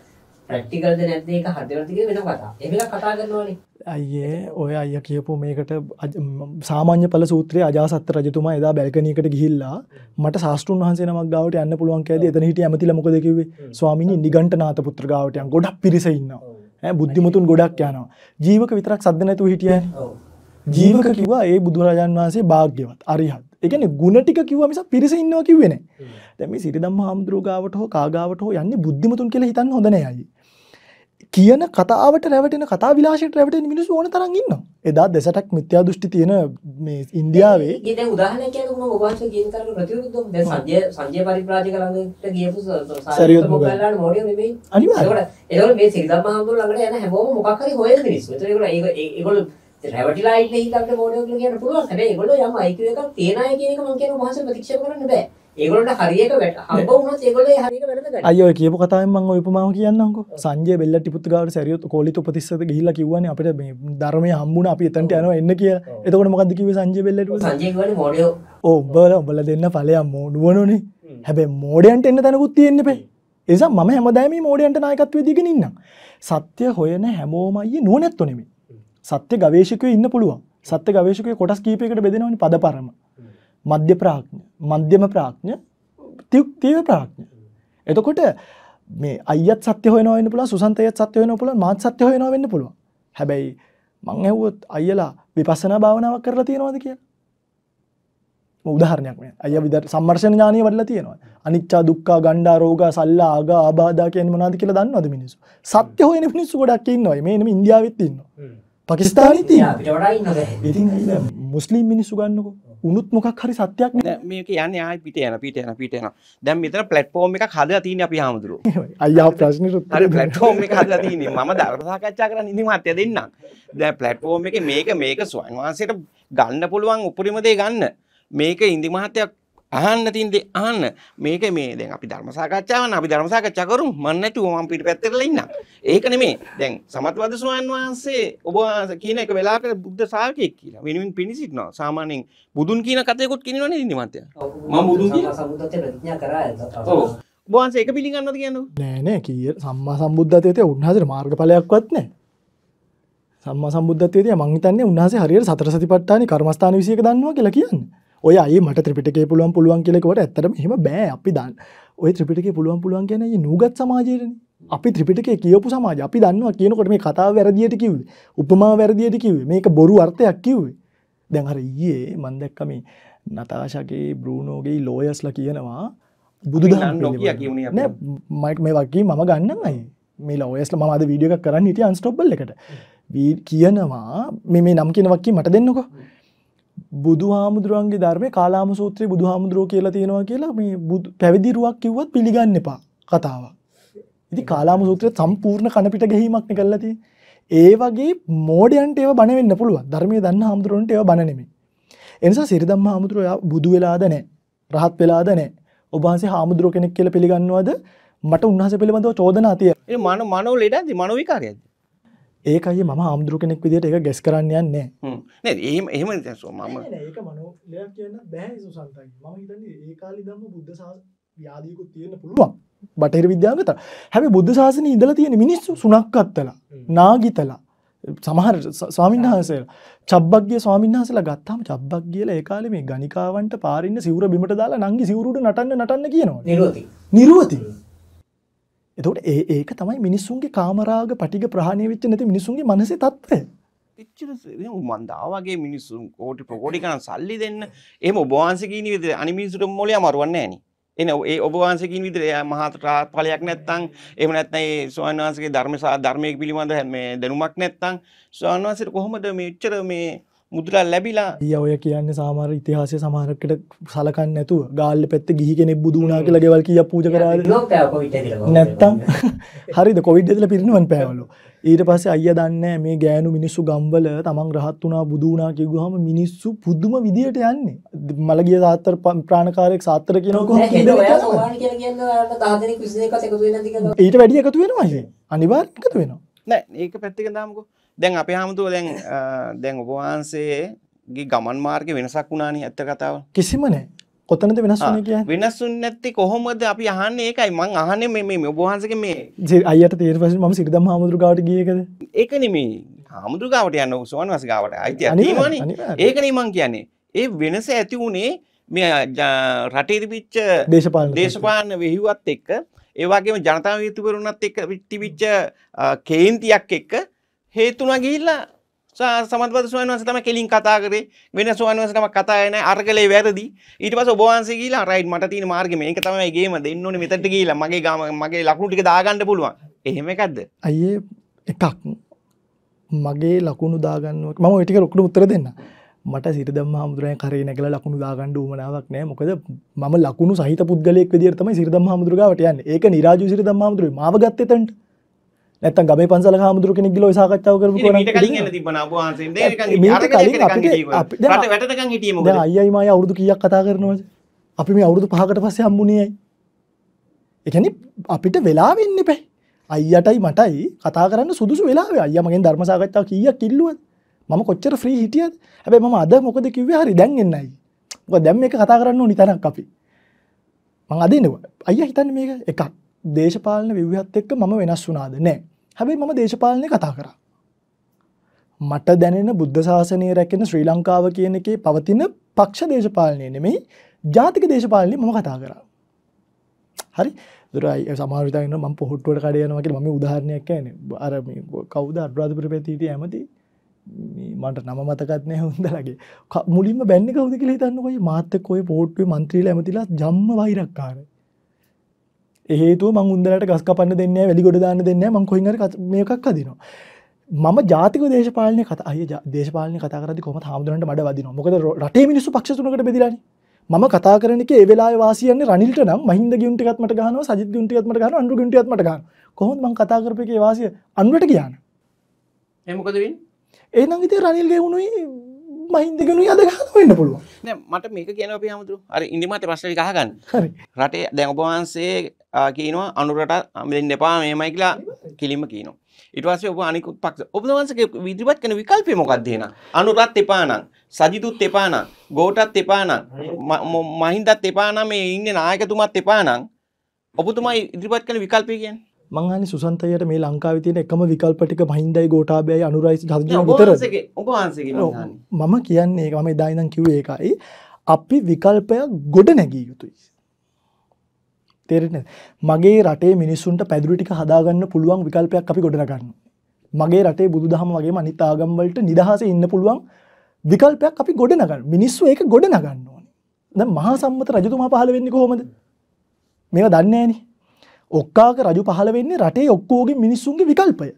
ප්‍රක්ටිකල්ද නැද්ද ඒක හදවතික වෙන කතා එහලා කතා කරනවානේ අයියේ ඔය අය කියපු මේකට සාමාන්‍ය පල සූත්‍රය අජාසත්ත රජතුමා එදා බැල්කනීකට ගිහිල්ලා මට සාස්ටන් වහන්සේ මක් ගාවට යන්න පුළුවන් ඇද එතන හිට ඇමතිල මොකදකිවේ ස්වාමිනි නිගන්ට නාත පුත්‍ර ගාවටයන් ගොඩක් පිරිසඉන්නවා බුද්ධිමතුන් ගොඩක් යනවා ජීවක විතරක් සද්ධ නැතු හිටිය ජීවක කිවා ඒ බුදුරජාන් වහන්සේ භාග්‍යවත් අරිහත් එකන ගුණටික කිව මිස පිරිස ඉන්නවා කිවෙන දැම සිරිදම් හාමුදුරුගාවට හෝ කාගාවට හෝ යන්න බුද්ධිමතුන් කෙළ හිතන් හොඳනයයි කියන කතාවට රැවටෙන කතා විලාශයට රැවටෙන මිනිස්සු ඕන තරම් ඉන්නවා. එදා දෙසටක් මිත්‍යා දෘෂ්ටි තියෙන මේ ඉන්දියාවේ ඒ දැන් උදාහරණයක් කියනකොට ඔබ වහන්සේ කියන තරම ප්‍රතිවිරුද්ධව දැන් සංජය සංජය පරිබ්‍රාජක ළඟට ගියපු සාරියොත් මොකල්ලාන මොඩියෝ නෙමෙයි. අනිවාර්යයෙන්. ඒතකොට මේ සිරිදම් මහඳුර ළඟට යන හැමෝම මොකක් හරි හොයන මිනිස්සු. ඒතකොට ඒගොල්ලෝ ඒගොල්ලෝ රැවටිලා ඉන්න හිතකට මොඩියෝ කියලා කියන්න පුළුවන්. හැබැයි ඒගොල්ලෝ යම් IQ එකක් තියන අය කියන එක මම කියන මහසෙන් ප්‍රතික්ෂේප කරන්න බෑ. ඒගොල්ලන්ට හරියට හම්බ වුණොත් ඒගොල්ලෝ හරියට වැඩ ගන්නවා. අයියෝ ඔය කියපු කතාවෙන් මම ඔය උපමාව කියන්නම්කෝ. සංජය බෙල්ලට්ටි පුත්තු ගාවට සැරියොත් කෝලිත උපතිස්සද ගිහිල්ලා කිව්වනේ අපිට මේ ධර්මයේ හම්බුණා අපි එතනට යනවා එන්න කියලා. එතකොට මොකද්ද කිව්වේ සංජය බෙල්ලට්ටි පුත්තු? සංජය කිව්වනේ මොඩියෝ. ඔව් උඹලා උඹලා දෙන්න ඵලයක් මොඩුවනෝනේ. හැබැයි මෝඩයන්ට එන්න තැනකුත් තියෙන්න බෑ. එසා මම හැමදාම මෝඩයන්ට නායකත්වයේ දීගෙන ඉන්නම්. සත්‍ය හොයන හැමෝම අයියේ නුවණැත්තෝ නෙමෙයි. සත්‍ය ගවේෂකයෝ ඉන්න පුළුවන්. සත්‍ය ගවේෂකයෝ කොටස් කීපයකට බෙදෙනවනේ පදපරම. මධ්‍ය ප්‍රාඥ මධ්‍යම ප්‍රාඥ තියුක්තිව ප්‍රාඥ. එතකොට මේ අයත් සත්‍ය හොය නොවෙන්න පුළුවන් සුසන්තයත් සත්‍ය හොයන පුළුවන් මාත් සත්‍ය හොයන වෙන්න පුළුවන්. හැබැයි මං ඇහුවොත් අයියලා විපස්සනා භාවනාවක් කරලා තියෙනවද කියලා? උදාහරණයක් මේ. අයියා විදර්ශ සම්මර්ෂණ ඥානිය වඩලා තියෙනවා. අනිච්චා දුක්ඛා ගණ්ඩා රෝගා සල්ලා ආගා ආබාධා කියන්නේ මොනවද කියලා දන්නවද මිනිස්සු? සත්‍ය හොයන මිනිස්සු ගොඩක් ඉන්නවා. මේ නෙමෙයි ඉන්දියාවෙත් ඉන්නවා. පාකිස්තානෙත් ඉන්නවා. ඉතින් අයියා මුස්ලිම් මිනිස්සු ගන්නකෝ. උනුත් මොකක් හරි සත්‍යයක් මේක යන්න ආය පිට යන පිට යන පිට යන දැන් මෙතන ප්ලැට්ෆෝම් එකක් හදලා තියෙන්නේ අපි හාමුදුරුවෝ අයියා ප්‍රශ්නෙට උත්තර හරි ප්ලැට්ෆෝම් එක හදලා තියෙන්නේ මම ධර්ම සාකච්ඡා කරන්න ඉන්නේ මාත්‍ය දෙන්නම් දැන් ප්ලැට්ෆෝම් එකේ මේක මේක ස්වයං වහන්සේට ගන්න පුළුවන් උපරිම දේ ගන්න මේක ඉන්දි මහත්තයක් අහන්න තින් දෙ අහන්න මේක මේ දැන් අපි ධර්ම සාකච්ඡාවන අපි ධර්ම සාකච්ඡා කරමු මන් නැතුව මම පිට පැත්තට ඉන්නම් ඒක නෙමේ දැන් සමත්වාද ස්වාමීන් වහන්සේ ඔබ කියන එක වෙලාවක බුද්ධ ශාවකයෙක් කියලා වෙනුවෙන් පිණිසිටනවා සාමාන්‍යයෙන් බුදුන් කියන කතයකුත් කියනවනේ ඉන්නේ මන්තයා මම බුදුන් කියන සම්බුද්ධත්වයට ප්‍රතිඥා කරා ඔව් ඔබවහන්සේ ඒක පිළිගන්නවද කියන්නේ නෑ නෑ කීය සම්මා සම්බුද්ධත්වයට උන්වහන්සේ මාර්ගඵලයක්වත් නෑ සම්මා සම්බුද්ධත්වයේදී මං හිතන්නේ උන්වහන්සේ හරියට සතර සතිපට්ඨානේ කර්මස්ථාන 21 දන්නවා කියලා කියන්නේ ඔය අයි මට ත්‍රිපිටකේ පුළුවන් පුළුවන් කියෙකොට ඇතරම හෙම බෑ අපි දන් ඔය ත්‍රිපිටකේ පුළුවන් පුළුවන් කියන නූගත් සමාජයන අපි ත්‍රිපිටකේ කියපු සමාජ අපි දන්නවා කියනකොට මේ කතාව වැරදියට කිව් උපමා වැරදියට කිව් මේක බොරු අර්ථයක් කිව්වේ දැන් හර ඊයේ මන්දැක්කම නතාශගේ බ්‍රූණෝගේ ලෝයස්ල කියනවා බුදු මයික් මේ වගේ මම ගන්නයි මේ ලෝයස්ල මද වීඩියක් කරන්න ඉති අන්ස්ටොබ්බල් එකට කියනවා මේ නම් කියෙනවක්කි මට දෙන්නකෝ බුදු හාමුදුරුවන්ගේ ධර්මය කාලාම සූත්‍රය බුදු හාමුදුරුව කියලා තියෙනවා කියලා මේ පැවිදිරුවක් කිව්වත් පිළිගන්න එපා කතාව. ඉති කාලාම සූත්‍රය සම්පූර්ණ කණපිට ගැහීමක්න කල්ලති. ඒ වගේ මෝඩයන්ට ඒව බණවෙන්න පුළුව ධර්මය දන්න හාමුදුරුවන්ට ඒව බණනෙමි. එනිසා සිරිදම්ම හාමුදුරුවයා බුදු වෙලාද නෑ රහත් වෙලාද නෑ ඔබහන්සේ හාමුදුරුව කෙනෙක් කියල පිළිගන්නවද මට උන්හස පිළිබඳව චෝදනා තිය මන මනව ලෙඩ මනවිකාරයද ඒකයි මම හාමුදුරු කෙනෙක් විදිට එක ගෙස් කරන්න යන්නේ ඒම එහම දැසෝ මම ඒක මනෝ ලයක් කියන්න බැහැ සුසන්තයි මම හිතන්නේ ඒ කාලි දම්ම බුද්ධ සහ යාදීකුත් තියෙන පුළුවන් බටහිර විද්‍යාගත හැබ බුද්ධ ශාසන ඉදල තියෙන මිනිස්සු සුනක් අත්තලා නාගිතලා සමහර ස්වාමින්හන්සේල චබ්බක්ගේ ස්වාමින්හසලා ගත්තාම චබ්බක් කියල ඒකාල මේ ගනිකාවන්ට පාරන්න සිවර බිමට දාලා නංගි සිවරුට නටන්න නටන්න කියනවා නිරුවති නිරුවතිී එතකොට ඒ ඒක තමයි මිනිස්සුන්ගේ කාමරාග පටික ප්‍රහණය වෙච්ච නැති මිනිසුන්ගේ මනසේ තත්ත්වය. එච්චර මන්දාවගේ මිනිස්සුන් කෝටි ප්‍රකෝටි ගණන් සල්ලි දෙන්න එහෙම ඔබ වහන්සේ කියන විදිහට අනිත් මිනිස්සුන්ට මොලේ අමාරුවන්නේ නැහෙනි. එන ඒ ඔබ වහන්සේ කියන විදිහට මහත් රාත්පලයක් නැත්තම් එහෙම නැත්නම් ඒ ස්වාමීන් වහන්සේගේ ධර්ම ධර්මයේ පිළිබඳ මේ දැනුමක් නැත්තම් ස්වාමීන් වහන්සේට කොහොමද මේ එච්චර මේ මුදුරල් ලැබිලා ය ඔය කියන්න සාමාර ඉතිහාසය සමහරකට සලකන්න නැතුව ගාල්ල පැත්ත ගිහි කෙනෙ බුදුනා කියලා ගෙවල් කිය පූජ කරා නැත්තම් හරිද කොවිඩ්දල පිරිනුවන් පෑවලු ඊට පස්සේ අය දන්න මේ ගෑනු මිනිස්සු ගම්බල තමන් රහත් වනා බුදුනා කිව්හම මිනිස්සු පුදුම විදියට යන්නේ මළගිය සාත්තර ප්‍රාණකාරයක් සාත්තර කියනක ඊට වැඩිය එකතු වෙනවා අනිවාර්කතු වෙනවා නෑ ඒක පැත්තික දාමකෝ දැන් අපේ හාමුදුරුවෝ දැන් දැන් ඔබ වහන්සේගේ ගමන් මාර්ගේ වෙනසක් වුණානේ ඇත්ත කතාව. කිසිම නෑ. කොතනද වෙනස් වුණේ කියන්නේ? වෙනස් වුනේ නැති කොහොමද අපි අහන්නේ ඒකයි. මං අහන්නේ මේ මේ ඔබ වහන්සේගේ මේ අයියට තීර පස්සේ මම සිරිදම් හාමුදුරුවෝ ගාවට ගියේ ඒකද? ඒක නෙමෙයි. හාමුදුරුවෝ ගාවට යන්න සුවන් වහන්සේ ගාවට අයිතිය තියෙනවනේ. ඒකනේ මං කියන්නේ. ඒ වෙනස ඇති වුණේ මේ රටේ තිබිච්ච දේශපාලන දේශපාලන වෙහිවත් එක්ක ඒ වගේම ජනතා විතුවරුණත් එක්ක තිබිච්ච කේන්තියක් එක්ක හේතුනා ගිහිල්ලා සමන්පද ස්වාමීන් වහන්සේ තමයි කෙලින් කතා කරේ වෙන ස්වාමීන් වහන්සේ තමයි කතා කරන්නේ අරකලේ වැරදි ඊට පස්සේ ඔබ වහන්සේ ගිහිල්ලා රයිට් මට තියෙන මාර්ගෙ මේක තමයි ගේම දෙන්න ඕනේ මෙතනට ගිහිල්ලා මගේ ගාම මගේ ලකුණු ටික දාගන්න පුළුවන් එහෙම එකක්ද අයියේ එකක් මගේ ලකුණු දාගන්න ම ටික ලොකුණු උත්තර දෙන්න මට සිට දම් හාමුදුරය කරේ නැකල ලකුණු දාගන්න ූමනාවක් නෑ මොකද ම ලකුණු සහිත පුද්ගලෙක් විදිරතම සිරිදම් හාමුදුරගට යන්න ඒක නිරාජ සිරිදම් හාමුදුර මාව ගත්තතට නැත්තම් ගමේ පන්සල හාමුදුරු කෙනෙක් ගිහලා ඔය සාකච්ඡාව කරපු කෙනෙක් මීට කලින් එන්න තිබුණා ඔබ වහන්සේ මේක කලින් අපිට රට වැටතකන් හිටියේ මොකද දැන් අයියයි මායි අවුරුදු කීයක් කතා කරනවද අපි මේ අවුරුදු 5කට පස්සේ හම්බුනේ ඇයි ඒ කියන්නේ අපිට වෙලා වෙන්න එපයි අයියටයි මටයි කතා කරන්න සුදුසු වෙලාවේ අයියා මගෙන් ධර්ම සාකච්ඡාව කීයක් ඉල්ලුවද මම කොච්චර ෆ්‍රී හිටියද හැබැයි මම අද මොකද කිව්වේ හරි දැන් එන්නයි මොකද දැන් මේක කතා කරන්න ඕනි තරක් අපි මං අද එනවා අයියා හිතන්නේ මේක එකක් දේශපාලන විවහත් එක්ක මම වෙනස් වුණාද නෑ හැබැයි මම දේශපාලනය කතා කරා. මට දැනෙන බුද්ධ ශාසනය රැකෙන ශ්‍රී ලංකාව කියන එකේ පවතින පක්ෂ දේශපාලනය නෙමෙයි ජාතික දේශපාලනය මම කතා කරා. හරි දුරයි සමාරතන ම පොහොට්ටුවට කඩයනවගේ මම උදාහරණයක් න අර කවුද අඩ්‍රාධපුරපතිීට ඇමති මට නම මතකත්නය හොඳලගේ මුලින්ම බැන්න කවද කියල තන්නකොයි මාතකොයි පෝට්ටුව මන්ත්‍රීල ඇමතිලා ජම්ම වෛරක්කාරය ඒතු මංගුන්දලට ගස් කපන්න දෙන්න වැලි ගොඩ දාන්න දෙන්න ම කොහි මේකක් අදිනවා මම ජාතික දේශපාලනය කත අය දේශපාලන කතාරදි කොම හාමුදුරන්ට මඩ වදින මොකද රටේ මිනිසු පක්ෂතුනකට බෙදිලන ම කතා කරන එක වෙලා වාසියන්න රනිල්ට නම් මහින්ද ගියුන්ටිකත්මට ගහන සජි ගුන්ටියත්මට ගන අන්ු ගුටියත්මට ගන්න කොහොත් මං කතා කරප එක වාසිය අන්ුවට කියන්න එමකදවින් ඒනං ඉති රනිල්ගේ වුණුයි මහින්දකනු අද වෙන්න පුළුවන් මට මේක කියන අපේ හමුතු අර ඉදිමත පශ්න කහගන්න රටේ දැඟපවහන්සේ කියනවා අනුරට අමෙන් එපා මේමයි කියලා කිලිම කියනවා ඉටවාස ඔබ අනිකුත් පක් ඔබදවන්සගේ විදිරිපත් කන විකල්පය මොකක්දේන අනුරත් එපානම් සජිතුත් එපානම් ගෝටත් එපානම් මහින්දත් එපානම් මේ ඉන්න නායකතුමත් එපානම් ඔබතුමයි ඉදිරිපත් කන විකල්පය කියන්නේ මං අහන්නේ සුසන්ත අයියට මේ ලංකාවේ තියෙන එකම විකල්ප ටික මහින්දයි ගෝඨාභයයි අනුරයි හර්ජන විතරයි. ඔබ වහන්සේගේ මම කියන්නේ ඒක මම එදා ඉඳන් කිව්වේ ඒකයි. අපි විකල්පයක් ගොඩ නැගිය යුතුයි. තේරෙන්නේ මගේ රටේ මිනිස්සුන්ට පැදුරු ටික හදාගන්න පුළුවන් විකල්පයක් අපි ගොඩනගන්න. මගේ රටේ බුදුදහම වගේම අනිත් ආගම් වලට නිදහසේ ඉන්න පුළුවන් විකල්පයක් අපි ගොඩනගන්න. මිනිස්සු ඒක ගොඩනගන්න ඕනේ. දැන් මහා සම්මත රජතුමා පහළ වෙන්නේ කොහොමද? මේවා දන්නේ නැහනේ. ඔක්කාක රජු පහල වෙන්නේ රටේ ඔක්කෝගේ මිනිස්සුන්ගේ විකල්පය.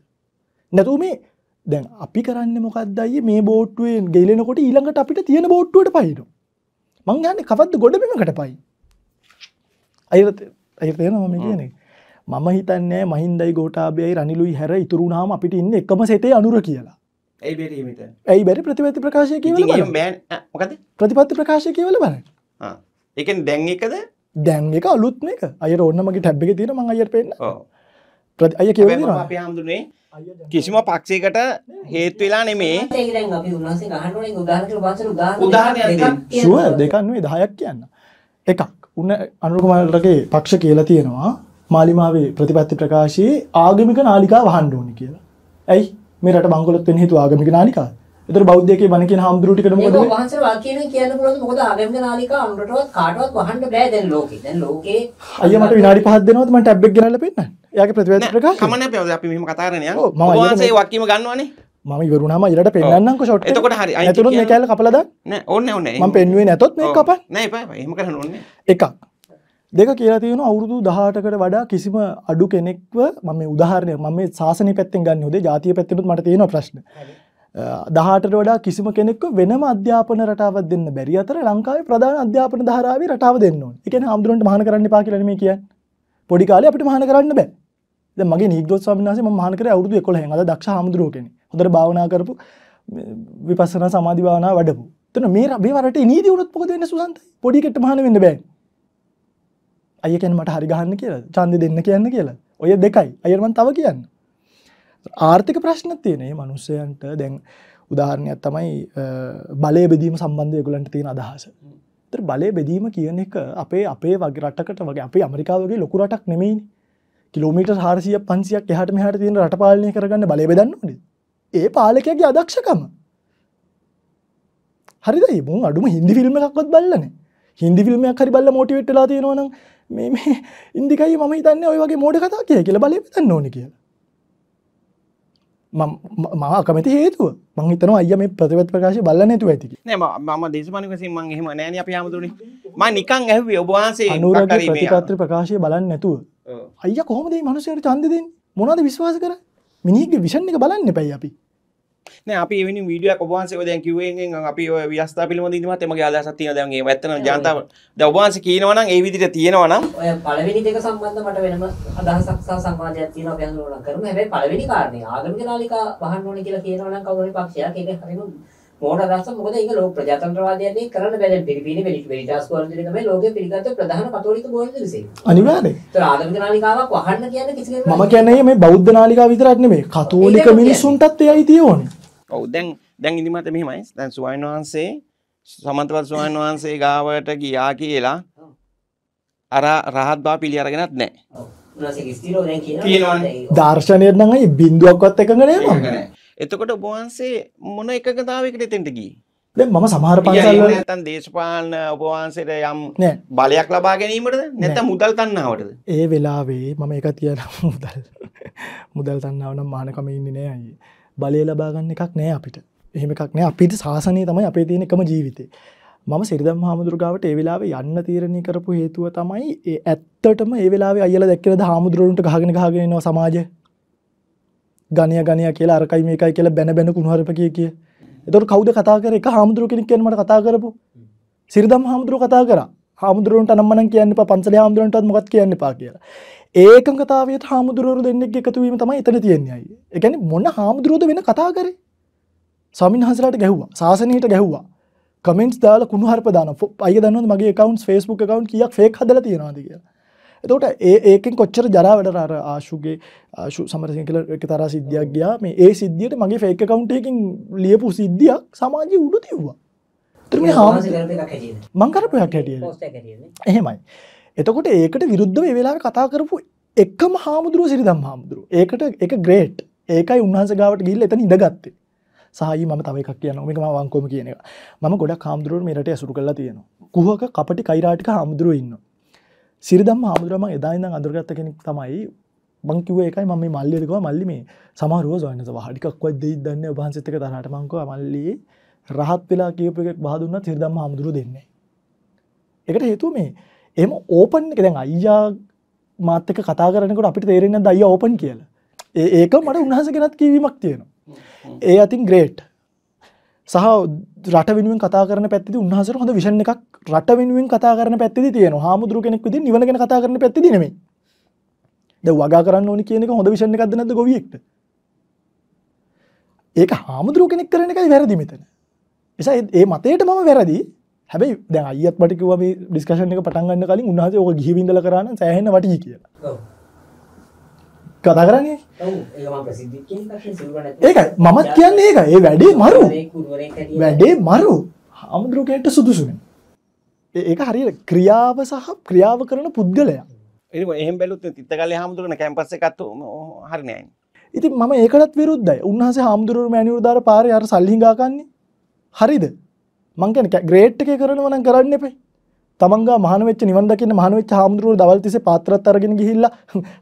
නැතු මේ දැන් අපි කරන්න මොකක්දයි මේ බෝට්ටුවෙන් ගෙලෙනකොට ඊළඟට අපිට තියෙන බෝට්ටුවට පහිරු. මං යන්න කවත්ද ගොඩබිමකට පයි. අයතේන මම කියනෙ. මම හිතන්නේ මහින්දයි ගෝටාබයයි රනිලුයි හැර ඉතුරුුණාම අපිට ඉන්න එකම සෙතේ අනුර කියලා. ඇයි බැරි ප්‍රතිපති ප්‍රකාශය කියවල ප්‍රතිපත්ති ප්‍රකාශය කියවල බන එකෙන් දැන් එකද දැන් එක අලුත්ම එක අයට ඔන්නමගේ ටැබ් එක තියෙන මං අයට පෙන්න අය කිය අපි හාමුදුනේ කිසිම පක්ෂයකට හේත් වෙලා නෙමේ සුව දෙකන්නුවේ දහයක් කියන්න එකක් උන්න අනුරුකුමල්ටගේ පක්ෂ කියලා තියෙනවා මාලිමාවේ ප්‍රතිපත්ති ප්‍රකාශයේ ආගමික නාලිකා වහන්ඩුවනි කියලා ඇයි මේ රට බංගොලොත් වෙන හිතු ආගමික නාලිකාව ඒතර බෞද්ධයෙක්ගේ බණ කියන හාමුදුරු ටිකට මොකද මේ වහන්සේ වාක්‍යනේ කියන්න පුළුවන් මොකද ආගමික නාලිකා අනුරටවත් කාටවත් වහන්න බෑ දැන් ලෝකේ දැන් ලෝකේ අයියා මට විනාඩි 5ක් දෙනවද මම ටැබ් එක ගෙනල්ලා පෙන්නන්න එයාගේ ප්‍රතිවේද ප්‍රකාශ කමන්න අපි අපි මෙහෙම කතා කරන්නේ යන්න ඔව් වහන්සේ වාක්‍යම ගන්නවනේ මම ඉවරුණාම ඉරට පෙන්වන්නම්කෝ ෂොට් එක. එතකොට හරි. ඇතුළොත් මේ කැලේ කපලා දාන්න. නෑ ඕනේ ඕනේ. මම පෙන්වුවේ නැතොත් මේක කපන්න. නෑ එපා එපා. එහෙම කරන්න ඕනේ. එකක්. දෙක කියලා තියෙනවා අවුරුදු 18කට වඩා කිසිම අඩු කෙනෙක්ව මම මේ උදාහරණයක් මම මේ සාසනික පැත්තෙන් ගන්න හොදේ ජාතිය පැත්තෙනුත් මට තියෙනවා ප්‍රශ්න. දහටට වඩා කිසිම කෙනෙක්ව වෙනම අධ්‍යාපන රටාවක් දෙන්න බැරි අතර ලංකාවේ ප්‍රධාන අධ්‍යාපන ධාරාවේ රටාව දෙන්න ඕනේ. ඒ කියන්නේ හාමුදුරන්ට මහාන කරන්න එපා කියලා නෙමෙයි කියන්නේ. පොඩි කාලේ අපිට මහාන කරන්න බෑ. දැන් මගේ නීග්‍රෝත් ස්වාමීන් වහන්සේ මම මහාන කරේ අවුරුදු 11න්. අද දක්ෂ හාමුදුරුවෝ කෙනෙක්. හොඳට භාවනා කරපු විපස්සනා සමාධි භාවනා වඩපු. එතන මේ මේ වරට නීති වුණොත් මොකද වෙන්නේ සුසන්ත? පොඩි කෙට්ට මහාන වෙන්න බෑ. අයියා කියන්නේ මට හරි ගහන්න කියලා. ඡන්දෙ දෙන්න කියන්න කියලා. ඔය දෙකයි. අයියා මම තව කියන්නේ. ආර්ථික ප්‍රශ්න තියෙනේ මනුස්සයන්ට දැන් උදාහරණයක් තමයි බලය බෙදීම සම්බන්ධය ගොලන්ට තියෙන අදහස බලය බෙදීම කියන එක අපේ අපේ වගේ රටකට වගේ අපේ අමරිකාවගේ ලොකු රටක් නෙමෙයි කිලෝමීට හාරසිය පන්සියක් එහට මෙහට තියෙන රට පාලනය කරගන්න බලය බෙදන්නට ඒ පාලකයගේ අදක්ෂකම හරිදයි මුන් අඩුම හිදි ෆිල්ම් එකක්වත් බලන හිදි ෆිල්ම්මයක් හරි බල්ල මෝටිවෙට්ලා තියෙනවනම් මේ ඉන්දිකයි ම හිතන්න ඔය වගේ මෝඩ කතා කිය කියල බල තන්න ඕන කියලා මම අකමති හේතුව මංහිතන අය මේ ප්‍රතිවත් ප්‍රකාශ බල නතු ඇති නෑම ම දේශමනකසි මං හෙම නෑන අප යාමුතුන ම නිකං ඇහ ඔබවාන්සේ අනුර ප්‍රතිපත්‍ර ප්‍රකාශය බලන්න නැතුව අය කොහොමදේ මනුසයට චන්දදෙන් මොනද විශ්වාස කර මිනිගේ විෂණ එක බලන්න පැයි අපි නෑ අපි එවැනි වීඩියෝක් ඔබ වහන්සේ ඔය දැන් කිව්වෙන් අපි ඔය විස්තර පිළිබඳව ඉදීමත් එමගේ අදහසක් තියෙනවා දැන් ඒ වැත්තන ජනතාව දැන් ඔබ වහන්සේ කියනවා නම් ඒ විදිහට තියෙනවා නම් ඔය පළවෙනි දෙක සම්බන්ධව මට වෙනම අදහසක් සහ සංවාදයක් තියෙනවා අපි හඳුනන කරමු හැබැයි පළවෙනි කාරණේ ආගමික නාලිකා වහන්න ඕනේ කියලා කියනවා නම් කවුරු හරි පක්ෂයක් ඒක හරිනම් මෝඩ රස මොකද ඒක ලෝක ප්‍රජාතන්ත්‍රවාදයන්නේ කරන්න බැලෙන පිළිපිනේ වෙලිට වෙලිටාස් වර්ධනය තමයි ලෝකයේ පිළිගත්තු ප්‍රධාන කතෝලික බෝධි විසින් අනිවාර්යයෙන් ඒතර ආගමික නාලිකාවක් වහන්න කියන්නේ කිසි කෙනෙක් මම කියන්නේ මේ බෞද්ධ නාලිකාව විතරක් නෙමෙයි කතෝලික මිනිසුන්ටත් එයයි තියෙන්නේ ඔව් දැන් දැන් ඉදිමත මෙහෙමයි දැන් සුවයන් වහන්සේ සමන්තවත් සුවයන් වහන්සේ ගාවට ගියා කියලා අර රහත් බා පිළි අරගෙනත් නැහැ දර්ශනයට නම් අයි බින්දුවක්වත් එකඟ නෑ මම එතකොට ඔබවහන්සේ මොන එකකතාවකට එතෙන්ට ගී දැන් මම සමහර පන්සල් වල නැත්නම් දේශපාලන උපවංශයට යම් බලයක් ලබා ගැනීමටද නැත්නම් මුදල් තණ්හාවටද ඒ වෙලාවේ මම ඒක තියන මුදල් මුදල් තණ්හාව නම් මානකම ඉන්නේ නෑ අයියේ බලය ලබා ගන්න එකක් නෑ අපිට එහෙම එකක් නෑ අපිට සාසනය තමයි අපේ තියෙන එකම ජීවිතේ මම සිරිදම් හාමුදුරුවන්ට ඒ වෙලාවේ යන්න තීරණය කරපු හේතුව තමයි ඒ ඇත්තටම ඒ වෙලාවේ අයියලා දැක්කේද හාමුදුරුවන්ට ගහගෙන ගහගෙන එනවා සමාජය ගණය ගණය කියලා අරකයි මේකයි කියලා බැන බැන කුණුහරුප කිය කිය. එතකොට කවුද කතා කරේ? එක හාමුදුරුව කෙනෙක් කියන මට කතා කරපො. සිරිදම් හාමුදුරුව කතා කරා. හාමුදුරුවන්ට නම් මනම් කියන්න එපා. පන්සලේ හාමුදුරුවන්ටවත් මොකක් කියන්න එපා කියලා. ඒකඟතාවයට හාමුදුරුවරු දෙන්නෙක් එකතු වීම තමයි එතන තියෙන්නේ අයියේ. ඒ කියන්නේ මොන හාමුදුරුවද වෙන කතා කරේ? ස්වාමීන් වහන්සේලාට ගැහුවා. සාසනීයට ගැහුවා. කමෙන්ට්ස් දාලා කුණුහරුප දානවා. අයිය දන්නවද මගේ account Facebook account කීයක් fake හදලා තියනවාද කියලා. එතකොට ඒ ඒකෙන් කොච්චර ජරාවට අර ආශුගේ ආශු සමරසිංහ කියලා එක තරහ සිද්ධියක් ගියා මේ ඒ සිද්ධියට මගේ ෆේක් account එකකින් ලියපු සිද්ධියක් සමාජයේ උඩ තියුවා. ඒතර මේ හාම මං කරපු එකක් හැටියට. එහෙමයි. එතකොට ඒකට විරුද්ධව ඒ වෙලාවේ කතා කරපු එකම හාමුදුරුව සිරිදම් හාමුදුරුව. ඒකට ඒක ග්‍රේට්. ඒකයි උන්වහන්සේ ගාවට ගිහිල්ලා එතන ඉඳගත්තේ. සහයි මම තව එකක් කියනවා මේක මම වංකොම කියන එක. මම ගොඩක් හාමුදුරුවෝ මෙරට ඇසුරු කරලා තියෙනවා. කුහක කපටි කෛරාටික හාමුදුරුවෝ ඉන්නවා. සිරිදම්ම හාමුදුරම එදා ඉඳන් අඳුරගත්ත කෙනෙක් තමයි මං කිව්වේ ඒකයි මම මේ මල්ලියට ගියා මල්ලි මේ සමහරව සොයන්න සවා ටිකක්වත් දෙයි දන්නේ ඔබ හන්සිත් එක තරහට මං කිව්වා මල්ලි රහත් වෙලා කියපු එකක් බහ දුන්නත් සිරිදම්ම හාමුදුරුව දෙන්නේ. ඒකට හේතුව මේ එහෙම ඕපන් එක දැන් අයියා මාත් එක්ක කතා කරනකොට අපිට තේරෙන්නේ නැද්ද අයියා ඕපන් කියලා. ඒක මට උන්වහන්සේ කෙනත් කියවීමක් තියෙනවා. ඒ අතින් ග්‍රේට්. සහ රට වෙනුවෙන් කතා කරන පැත්ති උන්හසර හොඳ විෂණ එකක් රට වෙනුවෙන් කතා කරන පැත්ති තියෙන හාමුදුරු කෙනෙක්විද නිවගෙන කතා කරන පැත්ති නෙම ද වගා කරන්න ඕනි කියනෙක හොඳ විෂණ එකක්ද නැද ගොවියෙක්ට ඒක හාමුදුරුව කෙනෙක් කරන එකයි වැරදි මෙතන එසා ඒ මතයට මම වැරදි හැබයි දැ අයත් පටිකව ඩිස්කෂණ එක පටන්ගන්න කලින් උන්හස ඕක ගිහිවිඳල කරන්න සෑහෙන වටී කියලා කතා කරන්නේ ඒක මමත් කියන්නේ ඒක ඒ වැඩේ මරු වැඩේ මරු හාමුදුරුවකෙන්ට සුදුසුෙන් ඒක හරි ක්‍රියාව සහ ක්‍රියාව කරන පුද්ගලයා එහම බැලුත් තිත්ත කල හාමුදුරන කැම්පස්ස එකත්තු හරිනයන් ඉති ම ඒකටත් විරුද්ධයි උන්හස හාමුදුරුව මැනිවරුදාර පාරි අර සල්ලිංගාකන්නේ හරිද මංකැන ග්‍රේට් එක කරනවන කරන්න එපේ තමන්ගා මහාන වෙච්ච නිවන් දකින්න මහාන වෙච්ච හාමුදුරුවෝ දවල් තිස්සේ පාත්‍රත් අරගෙන ගිහිල්ලා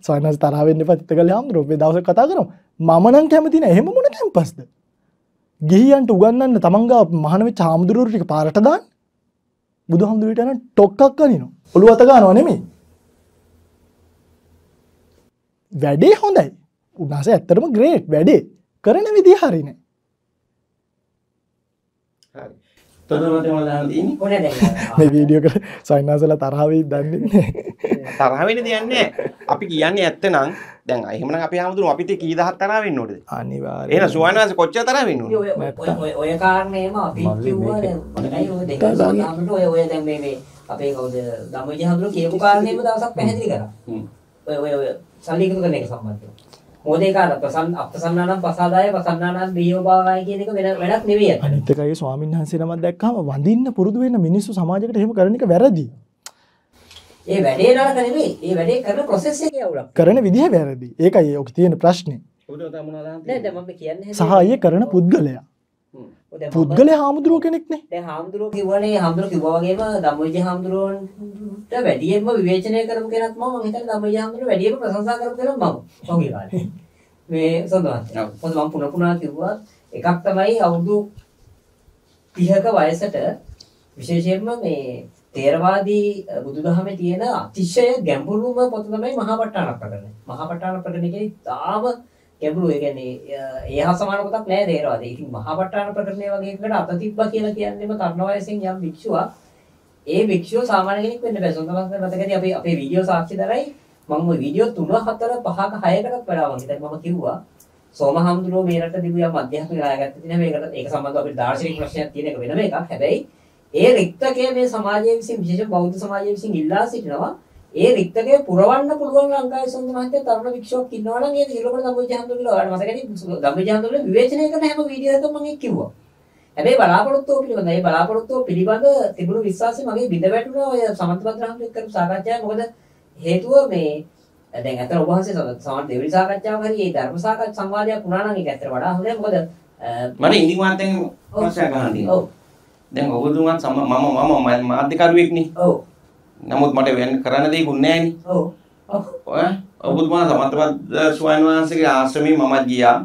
සවනස් තරහ වෙන්න එපා තිතගල්ලි හාමුදුරුවෝ මේ දවස්වල කතා කරනවා මම නම් කැමති නෑ එහෙම මොන කැම්පස්ද ගිහියන්ට උගන්වන්න තමන්ගා මහාන වෙච්ච හාමුදුරුවෝ ටික පාරට දාන්න බුදුහාමුදුරුවෝ ඊට යන ටොක්කක් කනිනවා ඔළුව අත ගන්නවා නෙමෙයි වැඩේ හොඳයි උනාස ඇත්තරම ග්‍රේට් වැඩේ කරන විදි හරින මේ වීඩියෝ කර සයින්නාසල තරහවී දන්නේ තරහවෙන තියන්නේ අපි කියන්නේ ඇත්ත නම් දැන් අහිමන අපි හමුදුරු අපිට කීදහත් තරාවෙන් නොට අනිවා එන සුවන්වාස කොච්ච තරවෙන්න ඔය කාරණයම ඔය දැ මේ අපේ කවද දමජහඳුරු කියපු කාරණයම දවසක් පැහැදිලි කර ඔය සල්ලිකතු කරන එක සම්බන්ධ මොකද ඒක අර ප්‍රසන්න අප්‍රසන්නානම් පසාදාය පසන්නානම් බියෝ භාවය කියන එක වෙන වැඩක් නෙවෙයි. අනිත් එකයි ස්වාමීන් වහන්සේ නමක් දැක්කම වඳින්න පුරුදු වෙන මිනිස්සු සමාජයකට එහෙම කරන එක වැරදි. ඒ වැඩේ නරක නෙවෙයි. ඒ වැඩේ කරන process එකේ අවුලක්. කරන විදිහ වැරදි. ඒකයි ඔක තියෙන ප්‍රශ්නේ. සහාය කරන පුද්ගලයා පුද්ගල හාමුදුරුව කෙනෙක්නේ හාමුදුරුව කිවනේ හාමුදුර කිවවාගේම දමජ හාමුදුරුවන්ට වැඩියම විවේචනය කරපු කෙනක් ම හිත දමජ හාමුදුරුව වැඩියම ප්‍රසංසා කර කර ම සොගේ මේ සොඳවා පොද මම පුන පුනා කිව්වා එකක් තමයි අවුරුදු තිහක වයසට විශේෂයෙන්ම මේ තේරවාදී බුදුදහම තියෙන අතිශය ගැඹුරුම පොත තමයි මහා පට්ටාන ප්‍රකරණ මහා පට්ටාන ප්‍රකරණ කියන්නේ තාම ගැඹුරු ඒ කියන්නේ ඒ හා සමාන කොටක් නෑ තේරවාද. ඉතින් මහපට්ටාන ප්‍රකරණය වගේ එකකට අත තිබ්බා කියලා කියන්නේම තරුණ වයසෙන් යම් භික්ෂුවක් ඒ භික්ෂුව සාමාන්‍ය කෙනෙක් වෙන්න බෑ. සොන්ත මාස්ටර් මතකදී අපි අපේ වීඩියෝ සාක්ෂි දරයි මම වීඩියෝ 3 4 5ක 6කටත් වඩා මම හිතන්නේ මම කිව්වා සෝමහම්දුරෝ මේ රට තිබු යම් අධ්‍යාත්මික දායකත්වයක් තියෙන මේකට ඒක සම්බන්ධව අපිට දාර්ශනික ප්‍රශ්නයක් තියෙන එක වෙනම එකක්. හැබැයි ඒ රික්තකය මේ සමාජය විසින් විශේෂ බෞද්ධ සමාජය විසින් ඉල්ලා සිටිනවා ඒ රික්තකය පුරවන්න පුළුවන් ලංකාවේ සංඝ මහත්ය තරුණ වික්ෂෝප් ඉන්නවා නම් ඒ දිලකට ධම්මවිජය හඳුන්වලා ඔයාලට මතකයි ධම්මවිජය හඳුන්වලා විවේචනය කරන හැම වීඩියෝ එකකම මම ඒක කිව්වා. හැබැයි බලාපොරොත්තු පිළිබඳ ඒ බලාපොරොත්තු පිළිබඳ තිබුණු විශ්වාසය මගේ බිඳ වැටුණා ඔය සමන්තපත්‍රාම් එක්ක කරපු සාකච්ඡාව මොකද හේතුව මේ දැන් අතන ඔබ වහන්සේ සමහර දෙවි සාකච්ඡාව හරි ඒ ධර්ම සාකච්ඡා සංවාදයක් වුණා නම් ඒක ඇත්තට වඩා හොඳයි මොකද මම ඉනින් වාන්තෙන් ප්‍රශ්න ගන්න තියෙනවා. ඔව්. දැන් ඔබතුමා මම මම මාධ්‍යකරුවෙක්නේ. ඔව්. නමුත් මට වෙන කරන්න දෙයක් නැහැ නේ. ඔව්. ඔය ඔබතුමා සමන්තපත් ස්වාමීන් වහන්සේගේ ආශ්‍රමයේ මමත් ගියා.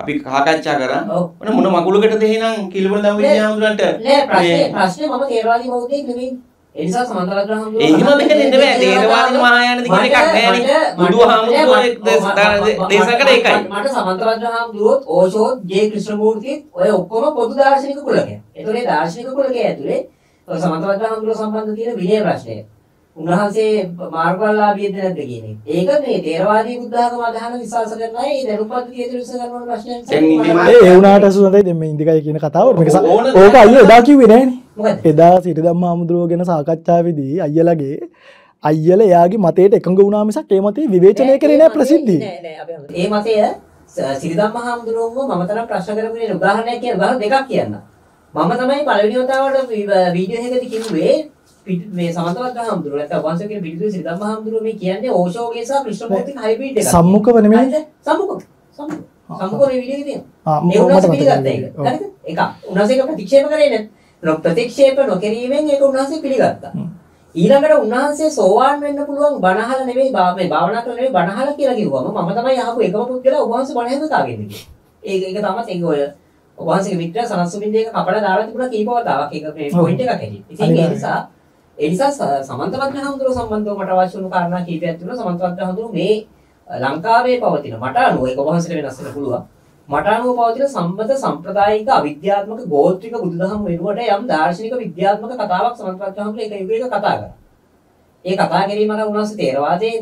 අපි කහකච්චා කරා. ඔන්න මොන මගුලකටද එහෙනම් කිලුබල දවුනේ ආමුදුරන්ට? නෑ ප්‍රශ්නේ ප්‍රශ්නේ මම තේරවාදී බෞද්ධයෙක් නෙමෙයි. ඒ නිසා සමන්තපත් ආමුදුරන් එහෙම මෙතනින් බෑ තේරවාදී මහායාන දිගින් එකක් නෑනේ. බුදුහාමුදුරුවෝ දේශනා කරේ එකයි. මට සමන්තපත් ආමුදුරුවෝත් ඕෂෝත් ජේ ක්‍රිෂ්ණමූර්තිත් ඔය ඔක්කොම පොදු දාර්ශනික කුලකයන්. ඒතකොට ඒ දාර්ශනික කුලකයේ ඇතුලේ සමන්තපත් ආමුදුරුවෝ සම්බන්ධ තියෙන විනය ප්‍රශ්නය. උන්වහන්සේ මාර්ගඵලලාභීද නැද්ද කියන එක. ඒක මේ තේරවාදී බුද්ධාගම අදහන විශ්වාස කරන අය ඒ දරුපද්දී ඇතුළත කරන ප්‍රශ්නයක්. දැන් ඒ වුණාට සුවඳයි දැන් මේ ඉන්දිකයි කියන කතාව ඕක අයියෝ එදා කිව්වේ නෑනේ. එදා සිරිදම්ම හාමුදුරුවෝ ගැන සාකච්ඡාවේදී අයියලගේ අයියල එයාගේ මතයට එකඟ වුණා මිසක් ඒ මතේ විවේචනය කරේ නෑ ප්‍රසිද්ධිය. නෑ නෑ ඒ මතය සිරිදම්ම හාමුදුරුවෝ මම තරම් ප්‍රශ්න කරපු උදාහරණයක් කියන බල දෙකක් කියන්න. මම තමයි පළවෙනි වතාවට වීඩියෝ එකකදී කිව්වේ මේ සමතවත් හාමුදුරුවෝ නැත්නම් වංශ කියන පිටිසුවේ සිරිදම්ම හාමුදුරුවෝ මේ කියන්නේ ඕෂෝගේ සහ ක්‍රිෂ්ණමූර්තික හයිබ්‍රිඩ් එක. සම්මුඛව නෙමෙයි. සම්මුඛ. සම්මුඛ. සම්මුඛ මේ විදිහේ තියෙනවා. මේ උනාස පිළිගත්තා ඒක. හරිද? එක. උනාස එක ප්‍රතික්ෂේප කරේ නැහැ. ප්‍රතික්ෂේප නොකිරීමෙන් ඒක උනාසෙ පිළිගත්තා. ඊළඟට උන්වහන්සේ සෝවාන් වෙන්න පුළුවන් බණහල නෙමෙයි මේ භාවනා කරන නෙමෙයි බණහල කියලා කිව්වම මම තමයි අහපු එකම පුද්ගලයා උන්වහන්සේ බණ හැමදාගෙන්නේ කියලා. ඒක ඒක තමයි ඒක ඔය උන්වහන්සේගේ මිත්‍යා සනස්සුමින්දේක කපලා දාලා තිබුණා කීපවතාවක් ඒක මේ පොයින්ට් එකක් ඇහිලි. ඉතින් ඒ නිසා ඒ නිසා සමන්තවත්න හඳුරු සම්බන්ධව මට අවශ්‍ය වුණු කාරණා කීපයක් තිබුණා සමන්තවත්න හඳුරු මේ ලංකාවේ පවතින මට අනුව ඒක වහන්සේට වෙනස් වෙන්න පුළුවන් මට අනුව පවතින සම්මත සම්ප්‍රදායික අවිද්‍යාත්මක ගෝත්‍රික බුදුදහම වෙනුවට යම් දාර්ශනික විද්‍යාත්මක කතාවක් සමන්තවත්න හඳුරු ඒක යුගයක කතා කරා ඒ කතා කිරීම කරන උනස් තේරවාදයේ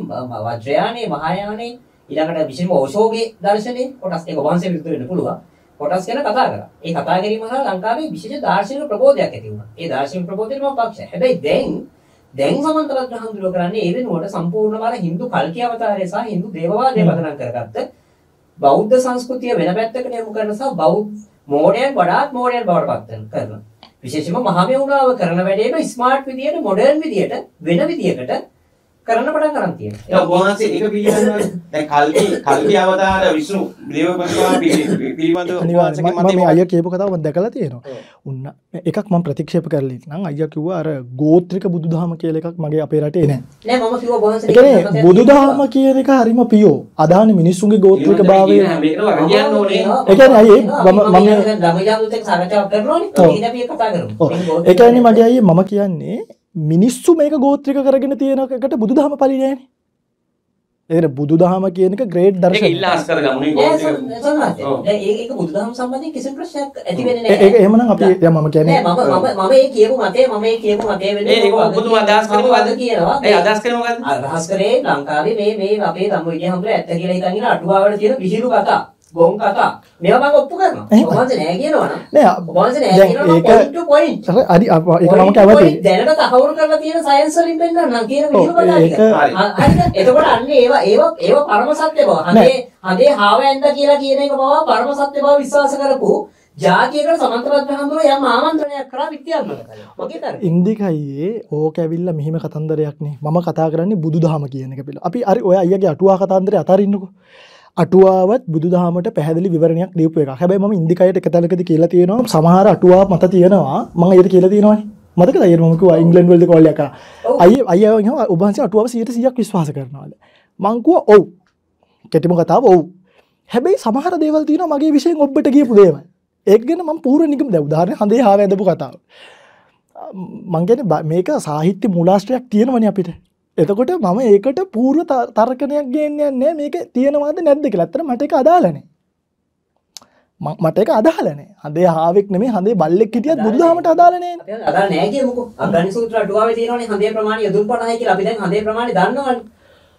වජ්‍රයානේ මහායානේ ඊළඟට විශේෂම ඕෂෝගේ දර්ශනේ කොටස් ඒක වහන්සේ විතර වෙන්න පුළුවන් කොටස් ගැන කතා කරා. ඒ කතා කිරීම හරහා ලංකාවේ විශේෂ දාර්ශනික ප්‍රබෝධයක් ඇති වුණා. ඒ දාර්ශනික ප්‍රබෝධයට මම පක්ෂයි. හැබැයි දැන් දැන් සමන්තරත් හඳුර කරන්නේ ඒ වෙනුවට සම්පූර්ණ බාර Hindu කල්කී අවතාරය සහ Hindu දේවවාදය පදනම් කරගත්ත බෞද්ධ සංස්කෘතිය වෙන පැත්තකට යොමු කරන සහ බෞද්ධ මෝඩයන් වඩාත් මෝඩයන් බවට පත් කරනවා. විශේෂයෙන්ම මහමෙවුනාව කරන වැඩේම ස්මාර්ට් විදියට මොඩර්න් විදියට වෙන විදියකට කරන්න පටන් ගන්න තියෙනවා. ඒ වහන්සේ ඒක පිළිගන්නවා. දැන් කල්පි කල්පි අවතාර විෂ්ණු දේව ප්‍රතිමා පිළිබඳව නිවාසකේ මම මේ අයියා කියපු කතාව මම දැකලා තියෙනවා. උන්න එකක් මම ප්‍රතික්ෂේප කරලා ඉන්නම්. අයියා කිව්වා අර ගෝත්‍රික බුදුදහම කියලා එකක් මගේ අපේ රටේ නෑ. නෑ මම කිව්වා වහන්සේ. ඒ කියන්නේ බුදුදහම කියන එක හරිම පියෝ. අදාන මිනිස්සුන්ගේ ගෝත්‍රික භාවය. ඒ කියන්නේ අයියේ මම මම ගමජාතුත් එක්ක සාකච්ඡා කරනෝනේ. ඊට අපි කතා කරමු. ඒ කියන්නේ මගේ අයියේ මම කියන්නේ මිනිස්සු මේක ගෝත්‍රික කරගෙන තියෙනකට බුදු දහම පලිනෑන එන බුදු දහම කියනක ග්‍රේට් දර් එහමන අප යමම කැන ම කියපු මතේ මම කියපු මතේ බුදු අදස් කර වද කියනවා අදස් කරම අදහස් කරේ ලංකාවේ මේ අපේ තම ඉහමට ඇත්ත කියලා ඉතගෙන අටුවාවට තියෙන විහිරු කතා බොන් කතා මේවා මම ඔප්පු කරනවා ඔබවන්ස නෑ කියනවා නෑ ඔබවන්ස නෑ කියනවා පොයින්ට් ටු පොයින්ಟ್ හරි ඒක මම කැමති දැනට තහවුරු කරලා තියෙන සයන්ස් වලින් පෙන්නන්න කියන විදිහ එතකොට අන්න ඒවා ඒවා ඒවා පරම සත්‍ය බව හදේ හදේ හාවැන්ද කියලා කියන එක බව පරම සත්‍ය බව විශ්වාස කරපු ජාතියකට සමන්තවත් හඳුන යම් ආමන්ත්‍රණයක් කරා විද්‍යාත්මක ඉන්දික අයියේ ඕක ඇවිල්ලා මෙහිම කතන්දරයක් නේ මම කතා කරන්නේ බුදුදහම කියන එක පිළ අපි අරි ඔය අයියගේ අටුවා කතන්දරය අතාරින්නකෝ අටුවත් බුදුදහමට පැහදිලි විවරණයක් ලියපු එක හැබැයි ම ඉදිකයට කතලකද කියලා තියෙනවා සමහර අටුවා මත තියෙනවා මං ඒයට කියලා තියෙනවායි මතක තයරමක ඉංගලන් වල්ද කොල්ලක අයි අය ඔබන්සේ අටුව සියට සියක් විශ්වාස කරනවාද මංකුව ඔව් කෙටිම කතාව ඔව් හැබැයි සමහර දේවල් තින මගේ විෂයෙන් ඔබට ගියපු දේව ඒගෙන ම පූර නිකම් දවදාරන හඳේ හා ඇදපු කතාව මංගෙන මේක සාහිත්‍ය මුලාශ්‍රයක් තියෙනවනි අපිට එතකොට මම ඒකට පූර්ව තර්කනයක් ගේන්න යන්නේ මේක තියෙනවාද නැද්ද කියලා. ඇත්තට මට ඒක අදාළනේ. මට ඒක අදාළනේ. හදේ හාවෙක් නෙමෙයි හදේ බල්ලෙක් හිටියත් බුදුදහමට අදාළනේ. අදාළ නෑ කියේ මොකෝ. අගනි සූත්‍ර අටුවාවේ තියෙනවනේ හදේ ප්‍රමාණය යදුන් 50යි කියලා. අපි දැන් හදේ ප්‍රමාණය දන්නවනේ.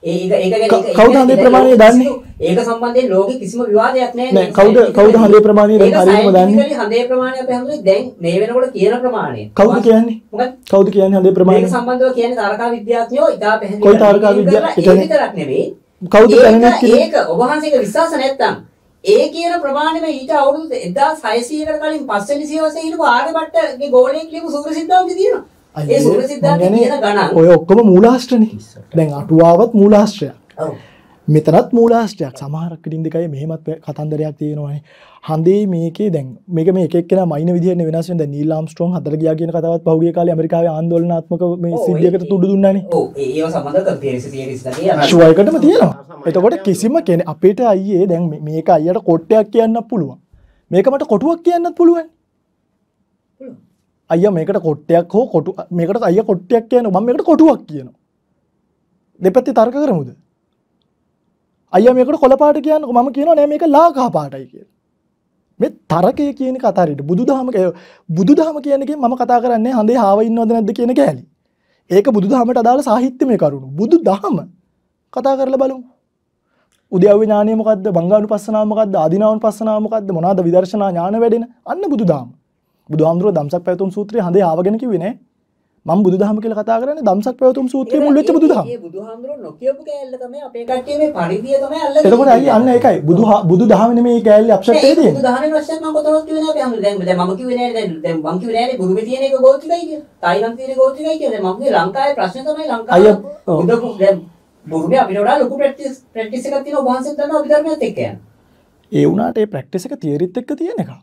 ඒක ඒක කවුද හඳේ ප්‍රමාණය දන්නේ? ඒක සම්බන්ධයෙන් ලෝකෙ කිසිම විවාදයක් නැහැ. නෑ කවුද කවුද හඳේ ප්‍රමාණය දැන් හරියටම දන්නේ? හඳේ ප්‍රමාණය අපේ හඳුනේ දැන් මේ වෙනකොට කියන ප්‍රමාණය. කවුද කියන්නේ? මොකද? කවුද කියන්නේ හඳේ ප්‍රමාණය? ඒක සම්බන්ධව කියන්නේ තාරකා විද්‍යාඥයෝ ඉදා පැහැදිලි. කොයි තාරකා විද්‍යාඥයෝ? ඒක විතරක් නෙවෙයි. කවුද පැහැදිලි කියන්නේ? ඒක ඔබ වහන්සේගේ විශ්වාස නැත්තම් ඒ කියන ප්‍රමාණයම ඊට අවුරුදු 1600කට කලින් පස්වෙනි සියවසේ හිටපු ආර්යභට්ටගේ ගෝලයේ කියපු සූර්ය සිද්ධාන්තය තියෙනවා. ඔය ඔක්කොම මූලාස්ට්‍රන දැන් අටුවාවත් මූලාස්ට්‍රය මෙතනත් මූලාස්ටයක් සමහරක් ඩින් දෙකයි මෙහෙමත් කතන්දරයක් තියෙනවායි හන්දේ මේකේ දැන් මේක මේ එකක් මයින විදිහන වෙනස් ද නීලාම් ස්ට්‍රෝම් හතර ගියා කියන කතාවත් පහුගිය කාලේ අමරිකාවේ ආන්දෝලනාත්මක මේ සිද්ධියකට තුඩු දුන්නානේ ඔව් ඒව සම්බන්ධ කන්ස්පිරසි තියරිස් එකටම තියෙනවා එතකොට කිසිම කෙනෙක් අපිට අයියේ දැන් මේක අයියට කොට්ටයක් කියන්න පුළුවන් මේක මට කොටුවක් කියන්නත් පුළුවන් පුළුවන් අය මේකට කොට්ටයක් හෝ කොටු මේකට අය කොට්ටයක් කියන බම් මේකට කොටුවක් කියනවා. දෙපැත්ති තර්ක කරමුද. අය මේකට කොළපාට කියන්න මම කියනවා නෑ මේක ලාකා පාටයි කිය. මේ තරකය කියන කතරට බුදු දහමක බුදු දහම කියනක මම කතා කරන්නේ හඳේ හාවයින්න ොද නැද කියන කෑලි. ඒක බුදු දහමට අදාළ සාහිත්‍ය මේ කරුණු බුදු දහම කතා කරල බලමු. උදව ඥානයමකද බංගානු පස්සනාමකද අධිනාවන් පස්සනාමකද මොනාද විදර්ශනා ඥාන වැඩෙන අන්න බුදු දාම. බුදුහාමුදුරුවෝ දම්සක් පැවතුම් සූත්‍රයේ හඳේ ආවගෙන කිව්වේ නෑ මම බුදුදහම කියලා කතා කරන්නේ දම්සක් පැවතුම් සූත්‍රයේ මුල් වෙච්ච බුදුදහම. ඒ බුදුහාමුදුරුවෝ නොකියපු කෑල්ල තමයි අපේ කට්ටිය මේ පරිධිය තමයි අල්ලගෙන. එතකොට අයිය අන්න ඒකයි බුදුහ බුදුදහම නෙමේ මේ කෑල්ලේ අප්සෙට් එකේ තියෙන්නේ. බුදුදහමේ වශයෙන් මම කොතනවත් කිව්වේ නෑ අපි හමු දැන් දැන් මම කිව්වේ නෑ දැන් දැන් මම කිව්වේ නෑනේ බුරුමේ තියෙන එක ගෝත්‍රිකයි කියලා. තායිලන්තයේ තියෙන ගෝත්‍රිකයි කියලා. දැන් මම කිව්වේ ලංකාවේ ප්‍රශ්නේ තමයි ලංකාව. බුදුපු දැන් බුරුමේ අපිට වඩා ලොකු ප්‍රැක්ටිස් ප්‍රැක්ටිස් එකක් තියෙනවා වහන්සේ දන්නවා අභිධර්මයේත් එක්ක යන. ඒ වුණාට ඒ ප්‍රැක්ටිස් එක තියරිත් එක්ක තියෙන එකක්.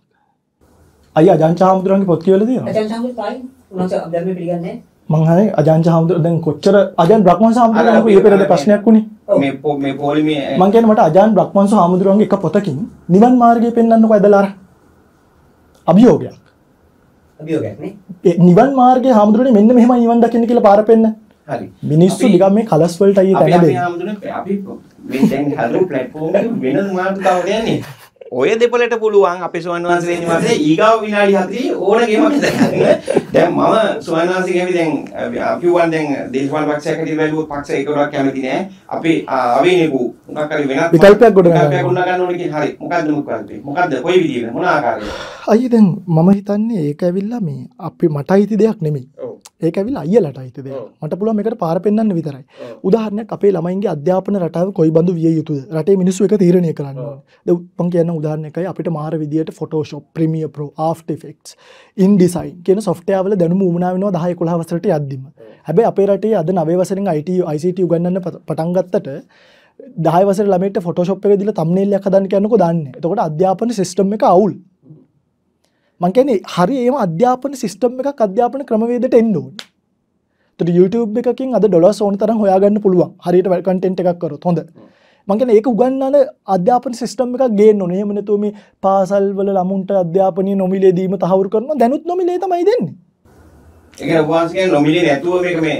අය අජාන්ච හාමුදුරන්ගේ පොත් කියවල තියෙනවා. අජාන්ච හාමුදුරුවෝ පයි උන්වහන්සේ ධර්මයේ පිළිගන්නේ මං හරි අජාන්ච හාමුදුරුවෝ දැන් කොච්චර අජාන් බ්‍රහ්මංස හාමුදුරුවෝ ඊට පෙරද ප්‍රශ්නයක් උනේ මේ මේ පොලිමේ මං කියන්නේ මට අජාන් බ්‍රහ්මංස හාමුදුරුවන්ගේ එක පොතකින් නිවන් මාර්ගය පෙන්වන්නකෝ ඇදලා අර අභියෝගයක් අභියෝගයක් නේ නිවන් මාර්ගයේ හාමුදුරුවනේ මෙන්න මෙහෙම නිවන් දකින්න කියලා පාර පෙන්න හරි මිනිස්සු නිකන් මේ කලස් වලට අයියේ තැන දෙන්නේ අපි හාමුදුරනේ අපි මේ දැන් හදපු ප්ලැට්ෆෝම් එක වෙන මාර්ගතාවයක් නේ ඔය දෙපලට පුළුවන් අපි සුවන්වන්සේ නිවසේ ඊගාව විනාඩි 7 ඕන ගේමක් හදගන්න. දැන් මම සුවන්වන්සේ ගේමි දැන් අපි වන් දැන් දේශපාලන පක්ෂයක් හැටියට බැලුවොත් පක්ෂ එකකටවත් කැමති නෑ. අපි ආවේනිකු මොකක් හරි වෙනත් විකල්පයක් ගොඩ ගන්න ඕනේ කියලා හරි. මොකද්ද මොකද්ද? මොකද්ද කොයි විදිහේ මොන ආකාරයක? අයියේ දැන් මම හිතන්නේ ඒක ඇවිල්ලා මේ අපි මට අයිති දෙයක් නෙමෙයි. ඒක ඇවිල්ලා අයියලට අයිති දෙයක්. මට පුළුවන් මේකට පාර පෙන්වන්න විතරයි. උදාහරණයක් අපේ ළමයින්ගේ අධ්‍යාපන රටාව කොයි බඳු විය යුතුද? රටේ මිනිස්සු එක තීරණය කරන්න ඕනේ. දැන් මම කියන උදාහරණයකයි අපිට මාර විදියට Photoshop, Premiere Pro, After Effects, InDesign කියන software වල දැනුම උමනා වෙනවා 10 11 වසරට යද්දිම. හැබැයි අපේ රටේ අද 9 වසරෙන් IT ICT උගන්වන්න පටන් ගත්තට දහවසර ලමට ෆොටෝශප් එක දිල තම්නෙල්ලයක් හදන්න කියන්නක දන්න තකොට අධ්‍යාපන සිිස්ටම් එක අවුල් මං කියන්නේ හරි ඒම අධ්‍යාපන සිස්ටම් එකක් අධ්‍යාපන ක්‍රමවේදයට එන්න ඕනේ. එතකොට YouTube එකකින් අද ඩොලර්ස් ඕන තරම් හොයාගන්න පුළුවන්. හරියට කන්ටෙන්ට් එකක් කරොත් හොඳ. මං කියන්නේ ඒක උගන්වන අධ්‍යාපන සිස්ටම් එකක් ගේන්න ඕනේ. එහෙම නැතුව මේ පාසල් වල ළමුන්ට අධ්‍යාපනීය නොමිලේ දීම තහවුරු කරනවා. දැනුත් නොමිලේ තමයි දෙන්නේ. ඒ කියන්නේ ඔබ වහන්සේ නොමිලේ නැතුව මේක මේ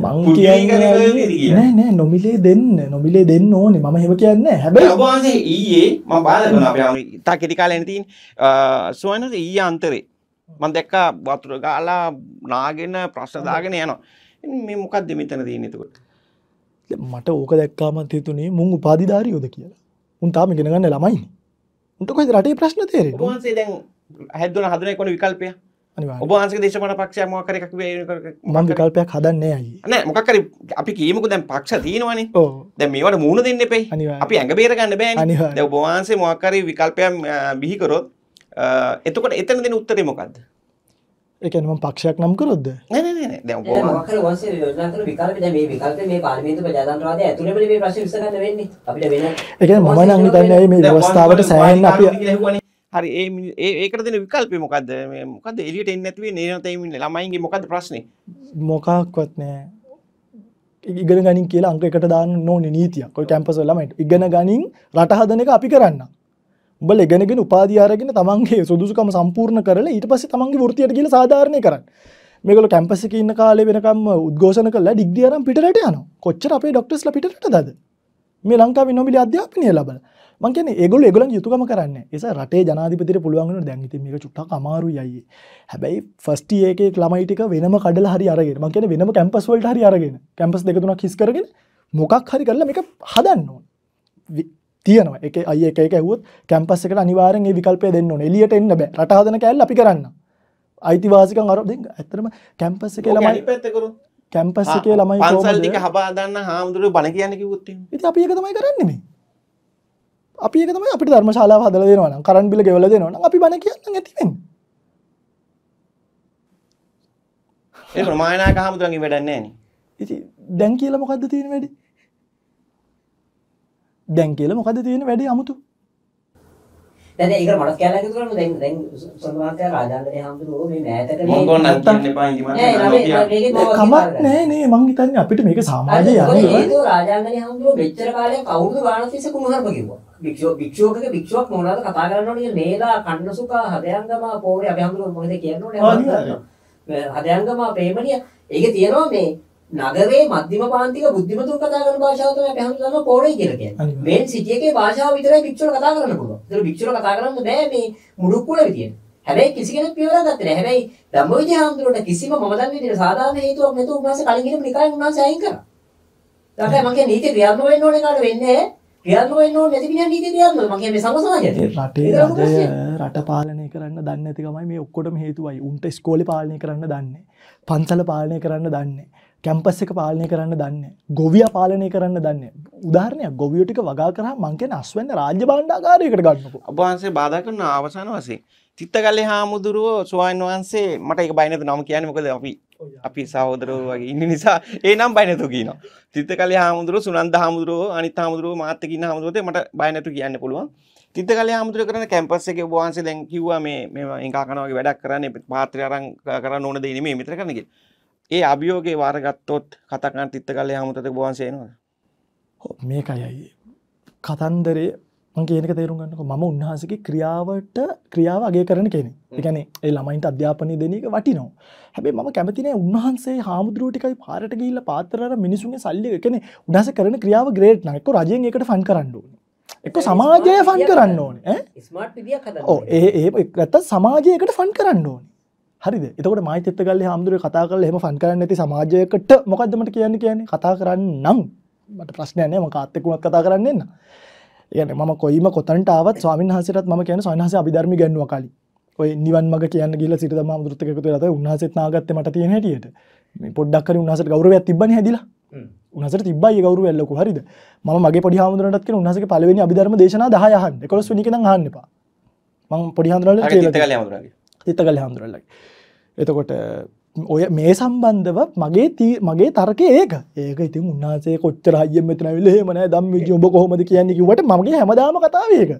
මං කියන්නේ නෑ නෑ නොමිලේ දෙන්න නොමිලේ දෙන්න ඕනේ මම එහෙම කියන්නේ හැබැයි ඔබ වහන්සේ ඊයේ මම බාධා කරනවා අපි ආවනේ ඉතා කෙටි කාලෙ ඉඳින් සුවනස ඊයේ අන්තරේ මම දැක්කා වතුර ගාලා නාගෙන ප්‍රශ්න දාගෙන යනවා මේ මොකක්ද මෙතන තියෙන්නේ එතකොට මට ඕක දැක්කාම හිතුනේ මුං උපාධිධාරියෝද කියලා උන් තාම ඉගෙන ගන්න ළමයිනේ උන්ට කොහෙද රටේ ප්‍රශ්න තේරෙන්නේ ඔබ වහන්සේ දැන් හැදුන හදන කොන විකල්පයක් ඔබහන්සේ දේශමට පක්ෂය මොකර එකක් මං විකල්පයක් හදන්නේ ඇයි නෑ මොකර අපි කියීමකු දැන් පක්ෂ තියෙනවන දැ මේවට මුණ දෙන්න පේ අපි ඇඟ බේරගන්න බෑ ඔබවහන්සේ මොකරරි විකල්පයම් බිහිකරොත් එතකොට එතන දෙන උත්තර මොකක්ද එකනම පක්ෂයක් නම් කරොද්ද එක මම නංගිතන්න මේ දවස්ථාවට සෑහන් අපි හරි ඒ ඒකට දෙන විකල්පය මොකක්ද මොකද එලියට එන්න ඇතිවේ නේනතයිමන්න ළමයින්ගේ මොකද ප්‍රශ්නය මොකක්වත් නෑ ඉගෙන ගනින් කියලා අංක එකට දාන්න නෝන නීතියක් ඔයි කැම්පසල්ලමට ඉගෙන ගනින් රටහදන එක අපි කරන්න උබල එගෙනගෙන උපාධාරගෙන තමන්ගේ සුදුසුකම සම්පූර්ණ කරල ඊට පස තමන්ගේ ෘතියට කියල සාධාරණය කරන්න මේකල කැම්පසික ඉන්න කාලෙ වෙනකම් උද්ඝෝෂණ කල ඩික්දියරම් පිටට යන කොච්චර අපේ ඩක්ටස් පිටට දද මේ ලංකාව නොමිලි අධ්‍යාපනය ලබල මංකන ඒගොල් එගලන් යුතුකම කරන්න එස රටේ ජනාධිපතිර පුළුවන්ගෙන දැන්ගති මේක චුට්ට අමාරු යයි හැබැයි ෆස්ට ඒක ළමයිටික වෙනම කඩල හරි අරගෙන මංකන වෙනම කැම්පස්වල්ට හරි අරගෙන කැම්පස් දෙකතුනක් හිස් කරගෙන මොකක් හරි කරලා මේක හදන්න ඕන තියනවා එක අය එක ඇවුත් කැම්පස් එකට අනිවාරෙන් ඒ විකල්පය දෙන්න ඕන එලියට එන්න බෑ රටහදන කැල්ල අපි කරන්න අයිතිවාසික අර ඇතරම කැම්පස් එක ළමයි පැත්තකරු කැම්පස් එකේ ළමයි පන්සල් දෙක හබාදන්න හාමුදුරුවෝ බණ කියන්නේ කිව්වොත් ඉතින් අපි ඒක තමයි කරන්නේ මේ අපි එකතම අපි ධර්මශාලා හදල දෙනවන කරන් බිල ගෙවල දෙනවන අපි බණ කියන්න ඇතිවෙන් ඒ ප්‍රමාණනා කහමුතුරගේ වැඩන්නේ න ඉති දැන් කියල මොකක්ද තියෙන වැඩි දැන් කියල මොකද තියෙන වැඩි අමුතු දැන් ඒක මනස් කැලලක් එකතු කරමු දැන් දැන් සොන්දමාත්‍ය රාජාන්දරේ හම්දුනෝ මේ නෑතක මේ මොකෝ නැත්නම් එපා ඉදිමත් කමක් නෑ නේ මං හිතන්නේ අපිට මේක සමාජයේ යන්නේ ඒක රාජාන්දරේ හම්දුනෝ මෙච්චර කාලයක් කවුරුද ගානතිස්ස කුණහර්ප කිව්වා භික්ෂෝ භික්ෂෝකක භික්ෂුවක් මොනවාද කතා කරනවද කියලා නේලා කන්නසුකා හදයන්ගම පෝරේ අපි හම්දුනෝ මොකද කියනෝනේ හදයන්ගම ප්‍රේමණිය ඒක තියෙනවා මේ නගරේ මධ්‍යම පාන්තික බුද්ධිමතුන් කතා කරන භාෂාව තමයි අපි හඳුනන කෝරේ කියලා කියන්නේ. මේන් සිටි එකේ භාෂාව විතරයි භික්ෂුව කතා කරන්න පුළුවන්. ඒතර භික්ෂුව කතා කරන්න බෑ මේ මුඩුක්කුල විදියට. හැබැයි කිසි කෙනෙක් පියවරක් ගත්තේ නැහැ. හැබැයි ධම්මවිජය හඳුනනට කිසිම මම දන්නේ විදියට සාධාරණ හේතුවක් නැතුව උන්වහන්සේ කලින් හිටපු නිකායෙන් උන්වහන්සේ අයින් කරා. ඒකට මම කියන්නේ නීති ක්‍රියාත්මක වෙන්න ඕනේ කාට වෙන්නේ ක්‍රියාත්මක වෙන්න ඕනේ නැති විදිහ නීති ක්‍රියාත්මක මම කියන්නේ සංඝ සමාජය. රටේ රජය රට පාලනය කරන්න දන්නේ නැතිකමයි මේ ඔක්කොටම හේතුවයි. උන්ට ඉස්කෝලේ පාලනය කරන්න දන්නේ. පන්සල පාලනය කරන්න දන්නේ. කැම්පස් එක පාලනය කරන්න දන්න ගොවිය පාලනය කරන්න දන්න උදාහරණයක් ගොවියෝටික වගා කරහ මංකෙන අස්වන්න රාජ්‍ය බණ්ඩාකාරයකට ගන්න අබහන්සේ බාධ කරන අවසාන වසේ චිත්තකල්ලෙ හාමුදුරුවෝ ස්වාන් වහන්සේ මට එක බයිනත නම කියන මොකද අපි අපි සහෝදරුව වගේ ඉන්න නිසා ඒ නම් බයිනතු කියන චිත්තකල හාමුදුරුව සුනන්ද හාමුදුරුව අනිත් හාමුදුරුව මාත්තකින්න හාමුදුරුවත මට බයිනතු කියන්න පුළුවන් චිත්තකල හාමුදුර කරන කැම්පස් එක වහන්සේ දැන් කිව්වා මේ මේ එකකනවගේ වැඩක් කරන්න පාත්‍රය අරන් කරන්න ඕන දෙන මේ මිතර කරනගේ ඒ අභියෝගේ වාරගත්තොත් කතකන තිත්ත කලේ හමුතක බවන්සේනවා මේකයයි කතන්දරේ ගේනක තේරුම් ගන්නක ම උන්හසගේ ක්‍රියාවට ක්‍රියාව අගේ කරන කෙනෙ එකන ඒ ළමයින්ට අධ්‍යාපනය දෙනක වටිනෝ හැබේ ම කැමතිනේ උන්හන්සේ හාමුදුරුවටිකයි පාරට ගිල්ල පාතරර මිනිසුන්ගේ සල්ලි එකන උඩස කරන ක්‍රියාව ග්‍රේට් නක රජයෙන් එකට ෆන් කරන්න එක සමාජය ෆන් කරන්න ඕන ඒ ඒ ඇත්ත සමාජයකට ෆන් කරන්න ඕනේ හරිද එතකොට මයිතත්ත කල්ල හාමුදුරුව කතා කල හෙම ෆන් කරන්න ඇති සමාජයකට මොකක්දමට කියන්න කියන්නේ කතා කරන්න නම් මට ප්‍රශ්නයනය ම කාත්තෙකුණක් කතා කරන්නන්න ඒන ම කොයිම කොතන්ට අවත් ස්වාමන් හසරත් ම කියන සහස අභිධර්ම ගැන්ව කලි ඔය නිවන් මග කියන්න ගිල සිට ම දුෘත්තකතු රත උන්හසත් නාගත්ත මට තියෙන හැටියට පොඩ්ඩක්කර උන්හසට ගෞරව තිබන හැදිලා උනසට තිබයි ගෞරු එල්ලකු හරිද ම මගේ පොඩි හාමුදුරටත් කිය උන්හස පලවෙනි අභිධර්ම දේශනා දහයහන් කොස් නිකන හන්නපා මං පොඩිහන්දුරට හිතකළ හඳුරල්ලයි. එතකොට ඔය මේ සම්බන්ධව මගේ තී මගේ තර්ක ඒක ඒක ඉතින් උන්නාසේ කොච්චර හයිය මෙතන විල හෙමන දම් විජ උඹ කොහොමද කියන්නේ කිව්වට මගේ හැමදාම කතාව ඒක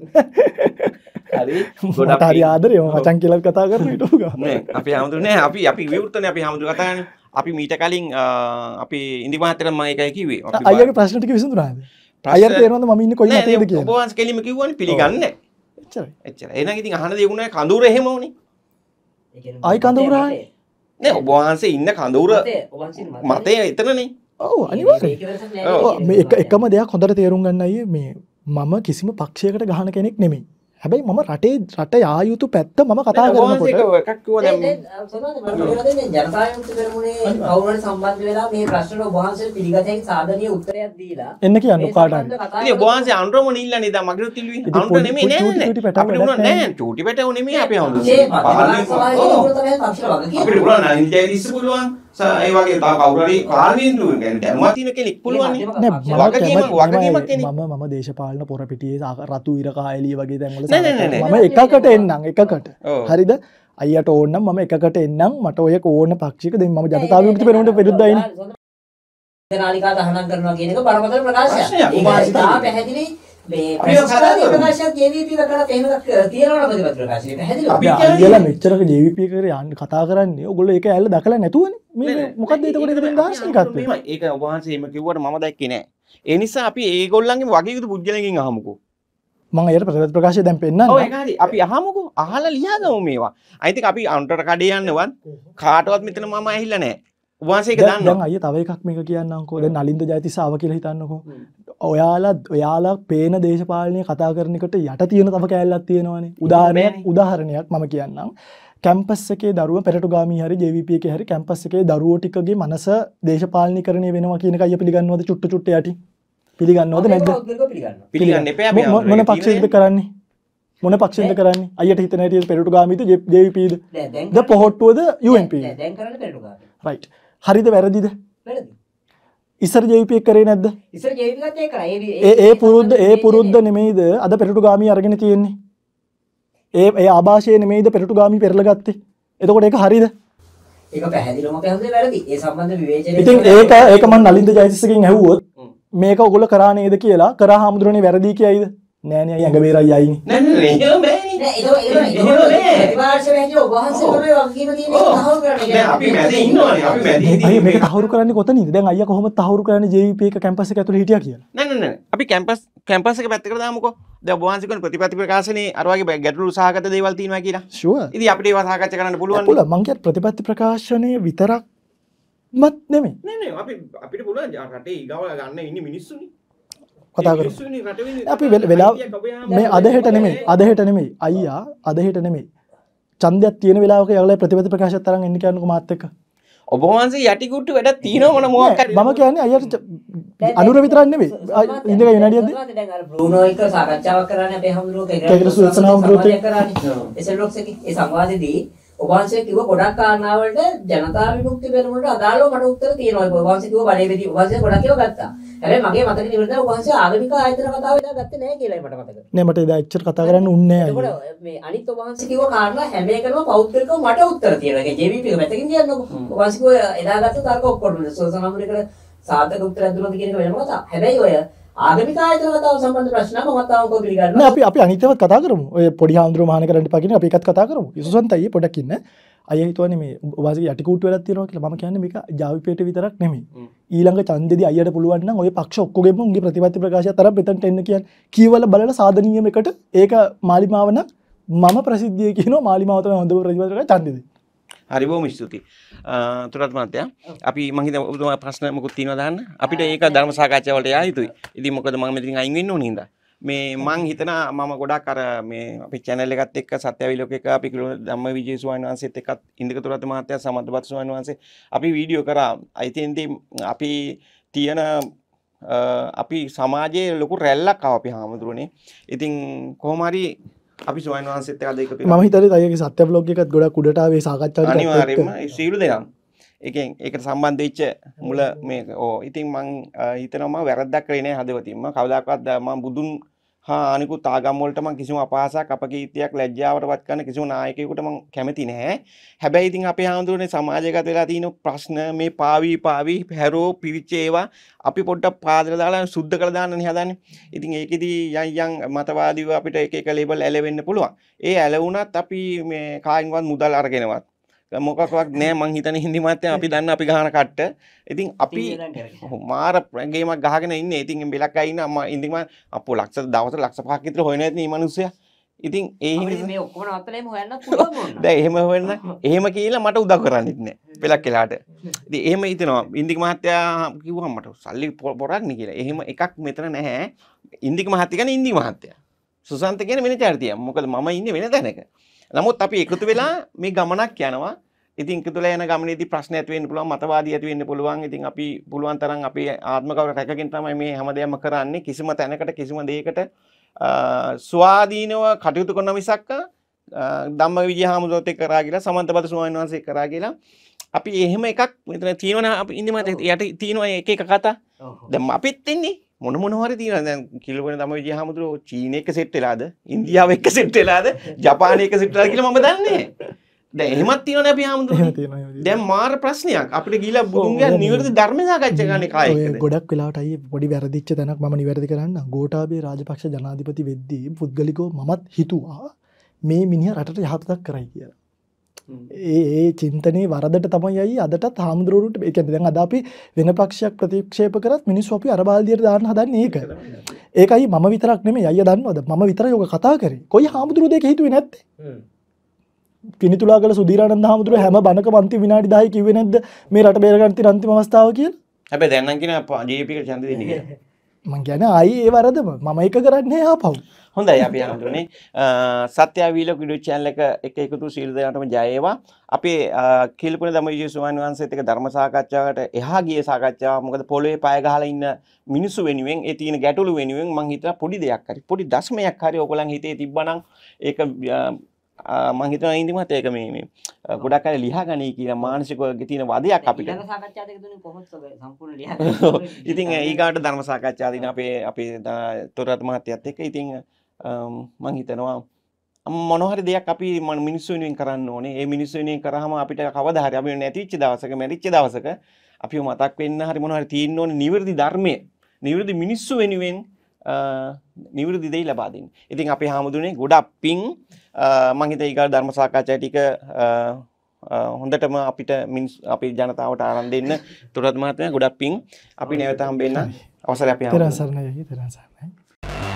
හරි ආදරය හචන් කියලත් කතා කරන ට අපි හමුදුරනෑ අපි අපි විවෘතන අපි හමුදුර කතාන අපි මීට කලින් අපි ඉදිමාතරම එකයි කිවේ අයගේ ප්‍රශ්නටක විසඳරා ප්‍රයර් තේරන මින්න කොයි වාස කෙලිම කිවන පිළිගන්න එ එ ඉති හන දෙගුණ කඳුර හෙමවනේ අයි කඳවරහයි නෑ ඔබවහන්සේ ඉන්න කඳවුර මතය එතනනේ ඔව අනිවාර්ය එකම දෙයක් හොඳට තේරුම් ගන්නයි මේ මම කිසිම පක්ෂයකට ගහන කෙනෙක් නෙමෙයි හැබැයි මම රටේ රට යායුතු පැත්ත මම කතා කරනකොට එන්න කියන්න කාට බහන්ස අන්ුවම නිල්ල නිද මගරු තිල චටි පැට නේ අප හ පුළුවන් ඒ වගේ තව කවුරු හරි කාර්යේන්ද්‍රයෙන් ගැන දැනුමක් තියෙන කෙනෙක් පුළුවන් නේ මම මම දේශපාලන පොර පිටියේ රතු ඉර කායලිය වගේ තැන්වල මම එකකට එන්නම් එකකට හරිද අයියට ඕනනම් මම එකකට එන්නම් මට ඔය ඕන පක්ෂික දෙන්න මම ජනතා විමුක්ති පෙරමුණට විරුද්ධයිනේ නාලිකා දහනක් කරනවා කියන එක පරමතර ප්‍රකාශයක් ඒක ඉතා පැහැදිලි මේ ප්‍රයෝගාත්මක ප්‍රකාශයත් JVP රටකට එහෙම තියෙනවනේ ප්‍රතිපත්ති ප්‍රකාශයට හැදිලා අපි අයියලා මෙච්චරක JVP කරේ යන්න කතා කරන්නේ ඔයගොල්ලෝ ඒක ඇල්ල දකලා නැතුවනේ මේ මොකද්ද එතකොට ඒක දැන් දාර්ශනිකත්වය මේක ඔබ වහන්සේ එහෙම කිව්වට මම දැක්කේ නෑ ඒ නිසා අපි ඒගොල්ලන්ගේ වගේ යුතු පුද්ගලයන්ගෙන් අහමුකෝ මං ඒයට ප්‍රතිපත්ති ප්‍රකාශය දැන් පෙන්නන්න අපි අහමුකෝ අහලා ලියාගමු මේවා අයිතික අපි අන්ටර කඩේ යන්නවත් කාටවත් මෙතන මම ඇහිල්ලා නෑ වහන්සේ දන්න අය තව එකක් මේක කියන්නකෝ දැන් අලින්ද ජයතිසාාව කියල හිතන්නකෝ ඔයාලා ඔයාලා පේන දේශපාලනය කතා කරනකට යට තියෙන තම කෑල්ලක් තියෙනවානේ උදාරය උදාහරණයක් මම කියන්නම් කැම්පස් එකේ දරුව පෙරට ගාමි හරි ජවිපිය එක හරි කැම්පස් එකේ දරුවටිකගේ මනස දේශපාලනි කරනය වෙනවා කියනක අය පිළිගන්නවද චුට්ට චුට්ට යට පිළිගන්නවද නැද පිළිගන්න මොන පක්ෂද කරන්නේ මොන පක්ෂද කරන්න අයට හිතනට පෙරට ගාමිත ජවිපීද ද පොහොට්ටුවද යුප රයිට් හරිද වැරදිද? වැරදි. ඉස්සර ජවිපයක් කරේ නැද්ද ඒ පුරුද්ද ඒ පුරුද්ද නෙමෙයිද අද පෙරටු ගාමි අරගෙන තියෙන්නේ ඒ ඒ ආභාෂය නෙමෙයිද පෙරටු ගාමි පෙරලගත්තේ එතකොට ඒක හරිද ඉතින් ඒක ඒක මන් නලින්ද ජයතිස්සකින් ඇහුවොත් මේක ඔගොල්ලෝ කරා නේද කියලා කරා හාමුදුරනේ වැරදි කියයිද නෑ නෑ ඇඟ බේරයි අයිනේ මේක තහවුරු කරන්න කොතනද දැන් අය කොහොම තහවුරු කරන්න ජීවිපේක කැම්පස් එක ඇතුළේ හිටියා කියලා නෑ නෑ අපි කැම්පස් කැම්පස් එක පැත්තකට දාමුකෝ දැන් වහන්සේ කියන ප්‍රතිපත්ති ප්‍රකාශනේ අර වගේ ගැටලු සහගත දේවල් තියෙනවා කියලා ෂුවර් ඉතින් අපිට ඒවා සාකච්ඡා කරන්න පුළුවන් පුළුවන් මං කියත් ප්‍රතිපත්ති ප්‍රකාශනයේ විතරක් මත් නෙමෙයි නෑ නෑ අපි අපිට පුළුවන් රටේ ඊගාව ගන්න ඉන්නේ මිනිස්සුනේ කතා කර අපි වෙලා මේ අදහෙට නෙමේ අදහෙට නෙමේ අයියා අදහෙට නෙමේ චන්දයක් තියෙන වෙලාවක යල ප්‍රතිපති ප්‍රකාශ තරන් එන්න කියන්නක මාත්තක ඔබහන්සේ යටිකුට්ට වැඩ තියන මන මො මම කියන්නේ අයට අනුර විතරන්නෙේ ඉඳ විනඩියද බ්‍රනෝයික සාකච්ඡාව කරන්න පැහමුරුව සුසන කරන්න සංවාදදී ඔබන්සේ කිව ගොඩක් කාරණාවට ජනතාව මුක්ති පෙරමට අදාලෝ මට උත්තර තියෙනවා ඔබන්සේ කිව බලවේදී ඔබන්සේ ගොඩක් කියව ගත්තා හැබැයි මගේ මතක නිවරද වහන්සේ ආගමික ආයතන කතාව එදා ගත්තේ නැහැ කියලා මට මතක. නෑ මට එදා එච්චර කතා කරන්න උන්නේ නැහැ. ඒකෝට මේ අනිත් වහන්සේ කිව්ව කාරණා හැම එකම පෞද්ගලිකව මට උත්තර තියෙනවා. ඒක JVP එක මතකින් කියන්නකෝ. වහන්සේ කිව්ව එදා ගත්ත තර්ක ඔක්කොම සෝසනාමරේ කර සාධක උත්තර ඇතුළත කියන එක වෙනම කතාවක්. හැබැයි ඔය ආගමික ආයතනවතාව සම්බන්ධ ප්‍රශ්න මම තාම පිළිගන්නවා. නෑ අපි අපි අනිත් කතා කරමු. ඔය පොඩි හාමුදුරුවෝ මහාන කරන්න පකින් අපි එකත් කතා කරමු. ඉසුසන්ත අයියේ පොඩක් ඉන්න. අය හිතුවනේ මේ ඔබවහන්සේ යටිකුට්ටු වෙලක් තියෙනවා කියලා. මම කියන්නේ මේක ජාවිපේට විතරක් නෙමෙයි. ඊළඟ ඡන්දෙදි අයියට පුළුවන් නම් ওই පක්ෂ ඔක්කොගෙම උන්ගේ ප්‍රතිපත්ති ප්‍රකාශය තරම් මෙතනට එන්න කියන්නේ. කීවල බලලා සාධනීයමකට ඒක මාලිමාව නම් මම ප්‍රසිද්ධිය කියනවා මාලිමාව තමයි හොඳම ප්‍රතිපත්ති ප්‍රකාශය ඡන්දෙදී. හරි බොහොම ස්තුතියි. තුරත් මහත්තයා අපි මං හිතා ඔබතුමා ප්‍රශ්න මොකක් තියෙනවද අහන්න? අපිට ඒක ධර්ම සාකච්ඡාව වලට යා යුතුයි. ඉතින් මොකද මම මෙතනින් අයින් වෙන්න ඕනේ හින්දා. මේ මං හිතන මම ගොඩක් අර මේ අපි channel එකත් එක්ක සත්‍යවිලෝක එක අපි කිලෝ ධම්මවිජේ සුවන් වහන්සේත් එක්කත් ඉන්දක තුරත් මහත්තයා සමන්තපත් සුවන් වහන්සේ අපි වීඩියෝ කරා. I think අපි තියෙන අපි සමාජයේ ලොකු රැල්ලක් ආව අපි හාමුදුරනේ. ඉතින් කොහොම හරි අපි ස්වාන් වහන්සේත් එක්ක අද එකතු වෙලා මම හිතන්නේ තයගේ සත්‍ය බ්ලොග් එකත් ගොඩක් උඩට ආවේ සාකච්ඡාවට අනිවාර්යයෙන්ම සීළු දෙනම් ඒකෙන් ඒකට සම්බන්ධ වෙච්ච මුල මේ ඕ ඉතින් මං හිතනවා මම වැරද්දක් කරේ නෑ හදවතින්ම කවදාකවත් මම බුදුන් හා අනිකුත් ආගම් වලට මම කිසිම අපහාසයක් අපකීර්තියක් ලැජ්ජාවට වත් කරන කිසිම නායකයෙකුට මම කැමති නැහැ. හැබැයි ඉතින් අපේ ආඳුරනේ සමාජගත වෙලා තියෙන ප්‍රශ්න මේ පාවි පාවි හැරෝ පිරිච්ච ඒවා අපි පොඩ්ඩක් පාදලා දාලා සුද්ධ කරලා දාන්නනේ හදන්නේ. ඉතින් ඒකෙදි යන් යන් මතවාදීව අපිට එක එක ලේබල් ඇලවෙන්න පුළුවන්. ඒ ඇලවුණත් අපි මේ කායින්වත් මුදල් අරගෙනවත් මොකක්වක් නෑ මං හිතන හිදි මත්තය අපි දන්න අපි ගහන කට්ට ඉතින් අපි මාර ප්‍රගේමක් ගහගෙන ඉන්න ඉතින් බෙලක් අයින්න අම ඉදිම අප ලක්ස දවස ලක්ෂ පාකිතර හොන ඇති මනුසය ඉතින් ඒ ද එහෙම වෙන්න එහෙම කියලා මට උදක් කරන්න ඉත්න පෙලක් කෙලාට ද එහෙම ඉතනවා ඉන්දික මහත්තයා කිව්වා මට සල්ලි පොල් පොරක් නි කියලා එහෙම එකක් මෙතර නැහැ ඉන්දික මහත්තිකන ඉන්දිී මහත්තය සුසන්ත කියෙන වෙන චරිතය මොකද ම ඉන්න වෙන තැනක නමුත් අපි එකතු වෙලා මේ ගමනක් යනවා ඉතින් එකතුලා යන ගමනේදී ප්‍රශ්න ඇති වෙන්න පුළුවන් මතවාදී ඇති වෙන්න පුළුවන් ඉතින් අපි පුළුවන් තරම් අපේ ආත්මකවර රැකගෙන තමයි මේ හැමදේම කරන්නේ කිසිම තැනකට කිසිම දෙයකට ස්වාධීනව කටයුතු කරන මිසක්ක ධම්මවිජය හාමුදුරුවෝත් එක්ක කරා කියලා සමන්තපද ස්වාමීන් වහන්සේ කරා කියලා අපි එහෙම එකක් මෙතන තියෙනවා අපි ඉන්නේ මට යට තියෙනවා එක එක කතා දැන් අපිත් ඉන්නේ මොන මොනවර තින කිල්වන තම විජ හමුතුර චීන එක සෙට්ටලාද ඉන්දියාව එක සෙට්ටලාද ජපාන එක සිට්ටලා කියල ම දන්නේ දැ එහෙමත් තියන අපි හමුතු දැම් මාර ප්‍රශ්නයක් අපට ගිල බොන්ග නිවරදි ධර්මසාකච්චගන කාය ගොඩක් වෙලාටයි පොඩි වැරදිච්ච තැනක් ම නිවැරදි කරන්න ගෝටාබේ රාජපක්ෂ ජනාධිපති වෙද්දී පුද්ගලිකෝ මත් හිතුවා මේ මිනිහ රට යහතක් කරයි කියලා ඒ චින්තනයේ වරදට තමයි යයි අදටත් හාමුදුරුවන්ට ඒ කියන්නේ දැන් අද අපි වෙන පක්ෂයක් ප්‍රතික්ෂේප කරත් මිනිස්සු අපි අර බාල්දියට දාන්න හදන්නේ ඒක. ඒකයි මම විතරක් නෙමෙයි අයියා දන්නවද? මම විතරයි ඔක කතා කරේ. කොයි හාමුදුරුවෝ දෙක හිතුවේ නැත්තේ? කිනිතුලා කළ සුදීරානන්ද හාමුදුරුවෝ හැම බණකම අන්තිම විනාඩි 10 කිව්වේ නැද්ද? මේ රට බේරගන්න තියෙන අන්තිම අවස්ථාව කියලා? හැබැයි දැන් නම් කියන ජීවිතේ ඡන්ද දෙන්නේ කියලා. මං ගැන අයි ඒ වරදම මම එක කරන්නේ යා පව් හොඳයි අපි හටුනේ සත්‍යාවීල කුඩු චැල්ලක එක එකතු සිල්දයටම ජයවා අපේ කිල්පන දම ජේසුවන් වහන්සේතක ධර්ම සාකච්ඡාවට එහා ගිය සාකච්ඡාව මොකද පොළොවේ පයගහල ඉන්න මිනිස්සු වෙනුවෙන් ඒ තියෙන ගැටලු වෙනුවෙන් මං හිතලා පොඩි දෙයක් හරි පොඩි දශමයක් හරි ඔයගොල්ලන් හිතේ තිබ්බනම් ඒක මම හිතනවා ඉන්දි මහත්තයා ඒක මේ මේ ගොඩක් අය ලියා ගනී කියලා මානසිකව තියෙන වදයක් අපිට. ඊළඟ සාකච්ඡා දෙක දුන්නේ කොහොමද සම්පූර්ණ ලියා ගන්නේ? ඉතින් ඊගාට ධර්ම සාකච්ඡා දින අපේ අපේ තොරත් මහත්තයත් එක්ක ඉතින් මම හිතනවා මොන හරි දෙයක් අපි මිනිස්සු වෙනුවෙන් කරන්න ඕනේ. ඒ මිනිස්සු වෙනුවෙන් කරාම අපිට කවදා හරි අපි නැතිච්ච දවසක, මැරිච්ච දවසක අපිව මතක් වෙන්න හරි මොන හරි තියෙන්න ඕනේ නිවර්දි ධර්මයේ. නිවර්දි මිනිස්සු වෙනුවෙන් නිවෘදි දෙයි ලබා දෙන්න. ඉතින් අපේ හාමුදුරනේ ගොඩක් පිං මම හිතේ ඊගාට ධර්ම සාකච්ඡා ටික හොඳටම අපිට මිනිස් අපේ ජනතාවට ආරම්භ දෙන්න තුරත් මහත්මයා ගොඩක් පිං අපි නැවත හම්බෙන්න අවසරය අපි හම්බෙන්න. තරසරණයි තරසරණයි.